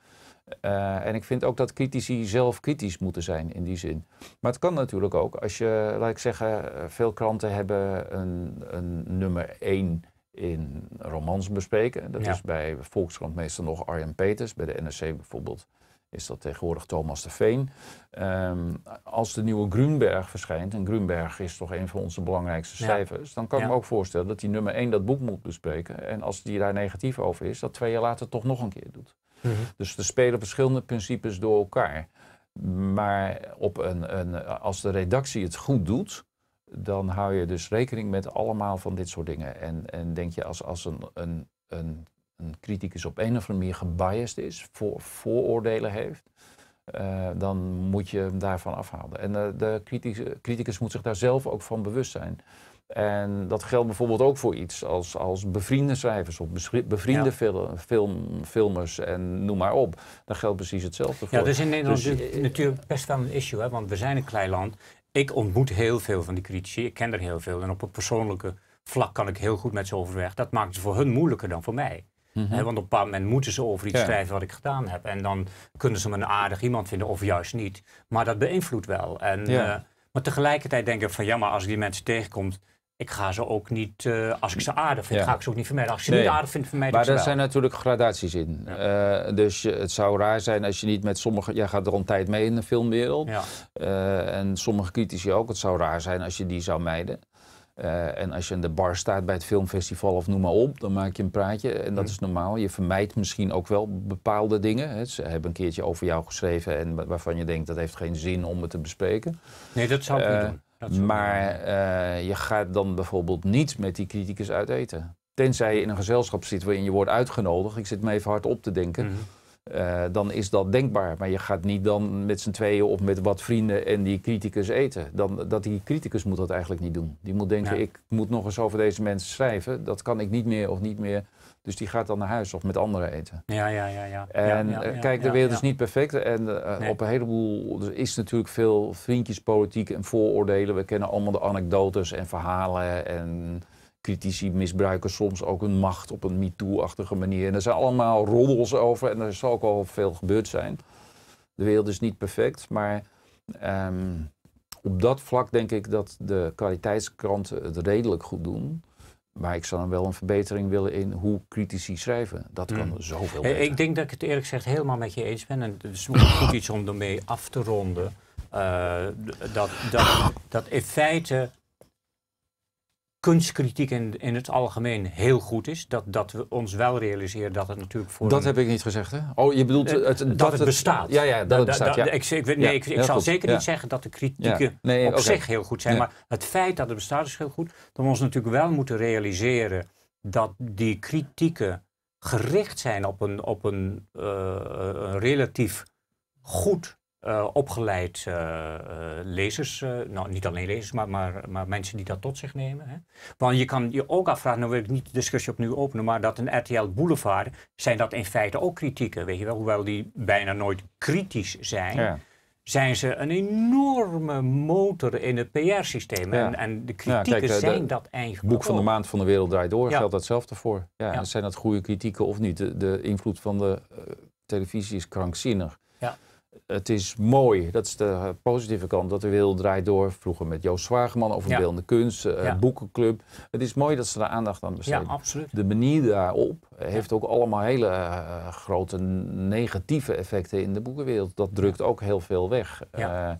Eh, en ik vind ook dat critici zelf kritisch moeten zijn in die zin. Maar het kan natuurlijk ook als je, laat ik zeggen, eh, veel kranten hebben een, een nummer één in romans bespreken. Dat is bij Volkskrant meestal nog Arjen Peters, bij de NRC bijvoorbeeld is dat tegenwoordig Thomas de Veen. Ehm, als de nieuwe Grunberg verschijnt, en Grunberg is toch een van onze belangrijkste cijfers, dan kan ik me ook voorstellen dat die nummer 1 dat boek moet bespreken. En als die daar negatief over is, dat twee jaar later toch nog een keer doet. Mhm. Dus er spelen verschillende principes door elkaar. Maar op een, een, als de redactie het goed doet, dan hou je dus rekening met allemaal van dit soort dingen. En, en denk je als, als een, een, een, een criticus op een of andere manier gebiased is, voor, vooroordelen heeft, eh, dan moet je hem daarvan afhalen. En eh, de criticus, criticus moet zich daar zelf ook van bewust zijn. En dat geldt bijvoorbeeld ook voor iets als, als bevriende schrijvers of bevriende filmers en noem maar op. Daar geldt precies hetzelfde voor. Ja, dat is in Nederland dus, eh, natuurlijk, best wel een issue, hè, want we zijn een klein land. Ik ontmoet heel veel van die critici, ik ken er heel veel. En op een persoonlijke vlak kan ik heel goed met ze overweg. Dat maakt het voor hun moeilijker dan voor mij. Mm want op een bepaald moment moeten ze over iets schrijven wat ik gedaan heb. En dan kunnen ze me een aardig iemand vinden of juist niet. Maar dat beïnvloedt wel. En, eh, maar tegelijkertijd denk ik van ja, maar als ik die mensen tegenkomt, ik ga ze ook niet, eh, als ik ze aardig vind, ga ik ze ook niet vermijden. Als je ze niet aardig vindt, vermijd ik ze Maar daar zijn natuurlijk gradaties in. Eh, dus het zou raar zijn als je niet met sommige, jij gaat er een tijd mee in de filmwereld. Eh, en sommige critici ook. Het zou raar zijn als je die zou mijden. en als je in de bar staat bij het filmfestival of noem maar op, dan maak je een praatje. En dat mm. is normaal. Je vermijdt misschien ook wel bepaalde dingen. Hè. Ze hebben een keertje over jou geschreven en waarvan je denkt dat heeft geen zin om het te bespreken. Nee, dat zou ik niet doen maar eh, je gaat dan bijvoorbeeld niet met die criticus uit eten. Tenzij je in een gezelschap zit waarin je wordt uitgenodigd. Ik zit me even hard op te denken. Mhm. Eh, dan is dat denkbaar. Maar je gaat niet dan met z'n tweeën of met wat vrienden en die criticus eten. Dan, dat die criticus moet dat eigenlijk niet doen. Die moet denken, ik moet nog eens over deze mensen schrijven. Dat kan ik niet meer of niet meer. Dus die gaat dan naar huis of met anderen eten. Ja, ja, ja. ja. En eh, kijk, de wereld is niet perfect. En eh, op een heleboel er is natuurlijk veel vriendjespolitiek en vooroordelen. We kennen allemaal de anekdotes en verhalen. En critici misbruiken soms ook hun macht op een MeToo-achtige manier. En er zijn allemaal roddels over. En er zal ook al veel gebeurd zijn. De wereld is niet perfect. Maar ehm, op dat vlak denk ik dat de kwaliteitskranten het redelijk goed doen. Maar ik zou dan wel een verbetering willen in hoe critici schrijven. Dat kan mm. zoveel beter. Ik denk dat ik het eerlijk gezegd helemaal met je eens ben. En het is goed iets om ermee af te ronden. Eh, dat, dat, dat in feite kunstkritiek in, in het algemeen heel goed is. Dat, dat we ons wel realiseren dat het natuurlijk voor... Dat heb ik niet gezegd, hè? Oh, je bedoelt... Eh, eh, dat, het bestaat. ja, ja, dat bestaat, ja. Ik, ik, nee, ik, zal zeker niet zeggen dat de kritieken op zich heel goed zijn. Maar het feit dat het bestaat is heel goed. Dat we ons natuurlijk wel moeten realiseren dat die kritieken gericht zijn op een, op een, eh, een relatief goed eh, opgeleid eh, eh, lezers, nou niet alleen lezers, maar, maar, maar mensen die dat tot zich nemen. Hè. Want je kan je ook afvragen, nou wil ik niet de discussie opnieuw openen, maar dat een RTL Boulevard zijn dat in feite ook kritieken, weet je wel, hoewel die bijna nooit kritisch zijn. zijn ze een enorme motor in het PR-systeem. En, en, de kritieken zijn dat eigenlijk. Het boek van de maand van de wereld draait door, geldt datzelfde voor. Ja, Zijn dat goede kritieken of niet? De, invloed van de televisie is krankzinnig het is mooi, dat is de positieve kant, dat de wereld draait door. Vroeger met Joost Zwageman over ja. beeldende kunst, eh, boekenclub. Het is mooi dat ze daar aandacht aan besteden. Ja, absoluut. De manier daarop heeft ook allemaal hele eh, grote negatieve effecten in de boekenwereld. Dat drukt ook heel veel weg. Ja. Eh,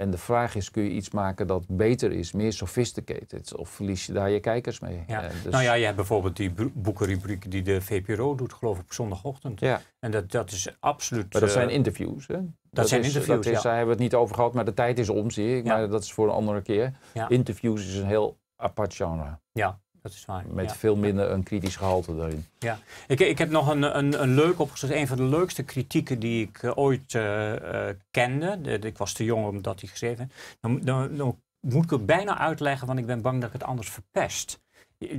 en de vraag is, kun je iets maken dat beter is, meer sophisticated? Of verlies je daar je kijkers mee? Ja. Eh, dus- nou ja, je hebt bijvoorbeeld die boekenrubriek die de VPRO doet, geloof ik, op zondagochtend. Ja. En dat, dat is absoluut... Maar dat zijn eh, interviews, hè? Dat, zijn interviews, ja. Daar hebben we het niet over gehad, maar de tijd is om, zie ik. Maar dat is voor een andere keer. Interviews is een heel apart genre. Ja, dat is Met veel minder een kritisch gehalte daarin. Ja, ik, ik heb nog een, een, een leuk opgeschreven. Een van de leukste kritieken die ik eh, ooit eh, eh, kende. ik was te jong om dat geschreven. Dan, dan, dan, moet ik het bijna uitleggen, want ik ben bang dat ik het anders verpest.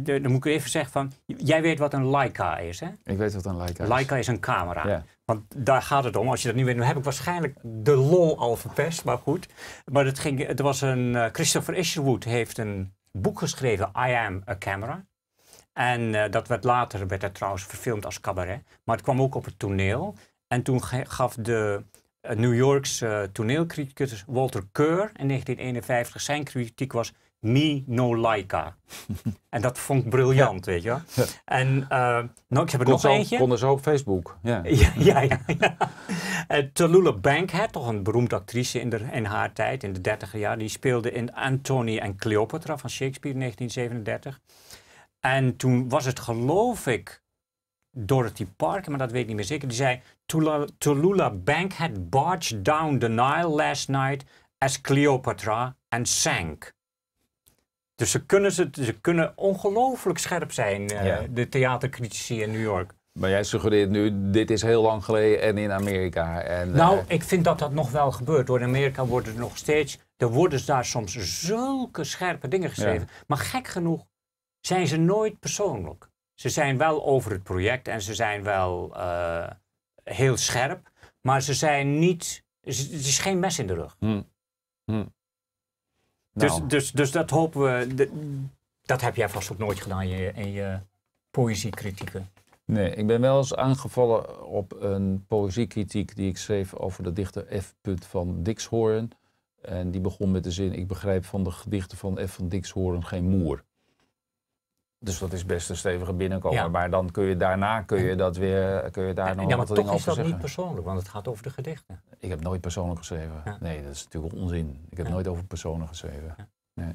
dan moet ik even zeggen van, jij weet wat een Leica is, hè? Ik weet wat een Leica is. Leica is een camera. Want daar gaat het om. Als je dat niet weet, dan heb ik waarschijnlijk de lol al verpest, maar goed. Maar het ging, het was een, Christopher Isherwood heeft een boek geschreven, I Am a Camera. En eh, dat werd later werd het trouwens verfilmd als cabaret. Maar het kwam ook op het toneel. En toen gaf de eh, New Yorkse eh, toneelcriticus Walter Keur in 1951 zijn kritiek was me no Laika. en dat vond ik briljant, weet je wel. En eh, nou, ik heb er nog zo, eentje. Konden ze op Facebook. ja, ja, ja. ja. Uh, Tallulah Bankhead, toch een beroemde actrice in, in haar tijd, in de dertiger jaar. Die speelde in Antony en Cleopatra van Shakespeare 1937. En toen was het, geloof ik, Dorothy Parker, maar dat weet ik niet meer zeker. Die zei, Tallulah Bankhead barged down the Nile last night as Cleopatra and sank. Dus ze kunnen, ze, ze kunnen ongelooflijk scherp zijn, eh, de theatercritici in New York. Maar jij suggereert nu, dit is heel lang geleden en in Amerika. En, eh, nou, ik vind dat dat nog wel gebeurt. Door in Amerika worden er nog steeds, er worden daar soms zulke scherpe dingen geschreven. Maar gek genoeg zijn ze nooit persoonlijk. Ze zijn wel over het project en ze zijn wel eh, heel scherp. Maar ze zijn niet, het is geen mes in de rug. Hmm. Dus, nou. dus, dus dat hopen we. dat heb jij vast ook nooit gedaan in je, je poëziekritieken. Nee, ik ben wel eens aangevallen op een poëziekritiek die ik schreef over de dichter F. van Dixhoorn. En die begon met de zin: Ik begrijp van de gedichten van F. van Dixhoorn geen moer. Dus dat is best een stevige binnenkomen. Maar dan kun je daarna kun je dat weer, kun je daar ja, nog ja, maar toch is dat niet persoonlijk, want het gaat over de gedichten. Ik heb nooit persoonlijk geschreven. Nee, dat is natuurlijk onzin. Ik heb nooit over personen geschreven. Nee.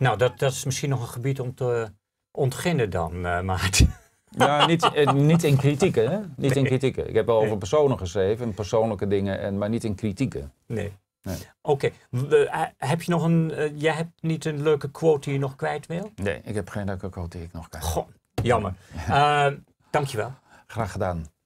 Nou, dat, dat is misschien nog een gebied om te ontginnen dan, uh, Maarten. Ja, niet, eh, niet in kritieken. Hè? Niet in kritieken. Ik heb wel over personen geschreven persoonlijke dingen, en, maar niet in kritieken. Nee. Oké, eh, heb je nog een, eh, jij hebt niet een leuke quote die je nog kwijt wil? Nee, ik heb geen leuke quote die ik nog kwijt wil. jammer. Dank je eh, dankjewel. Graag gedaan.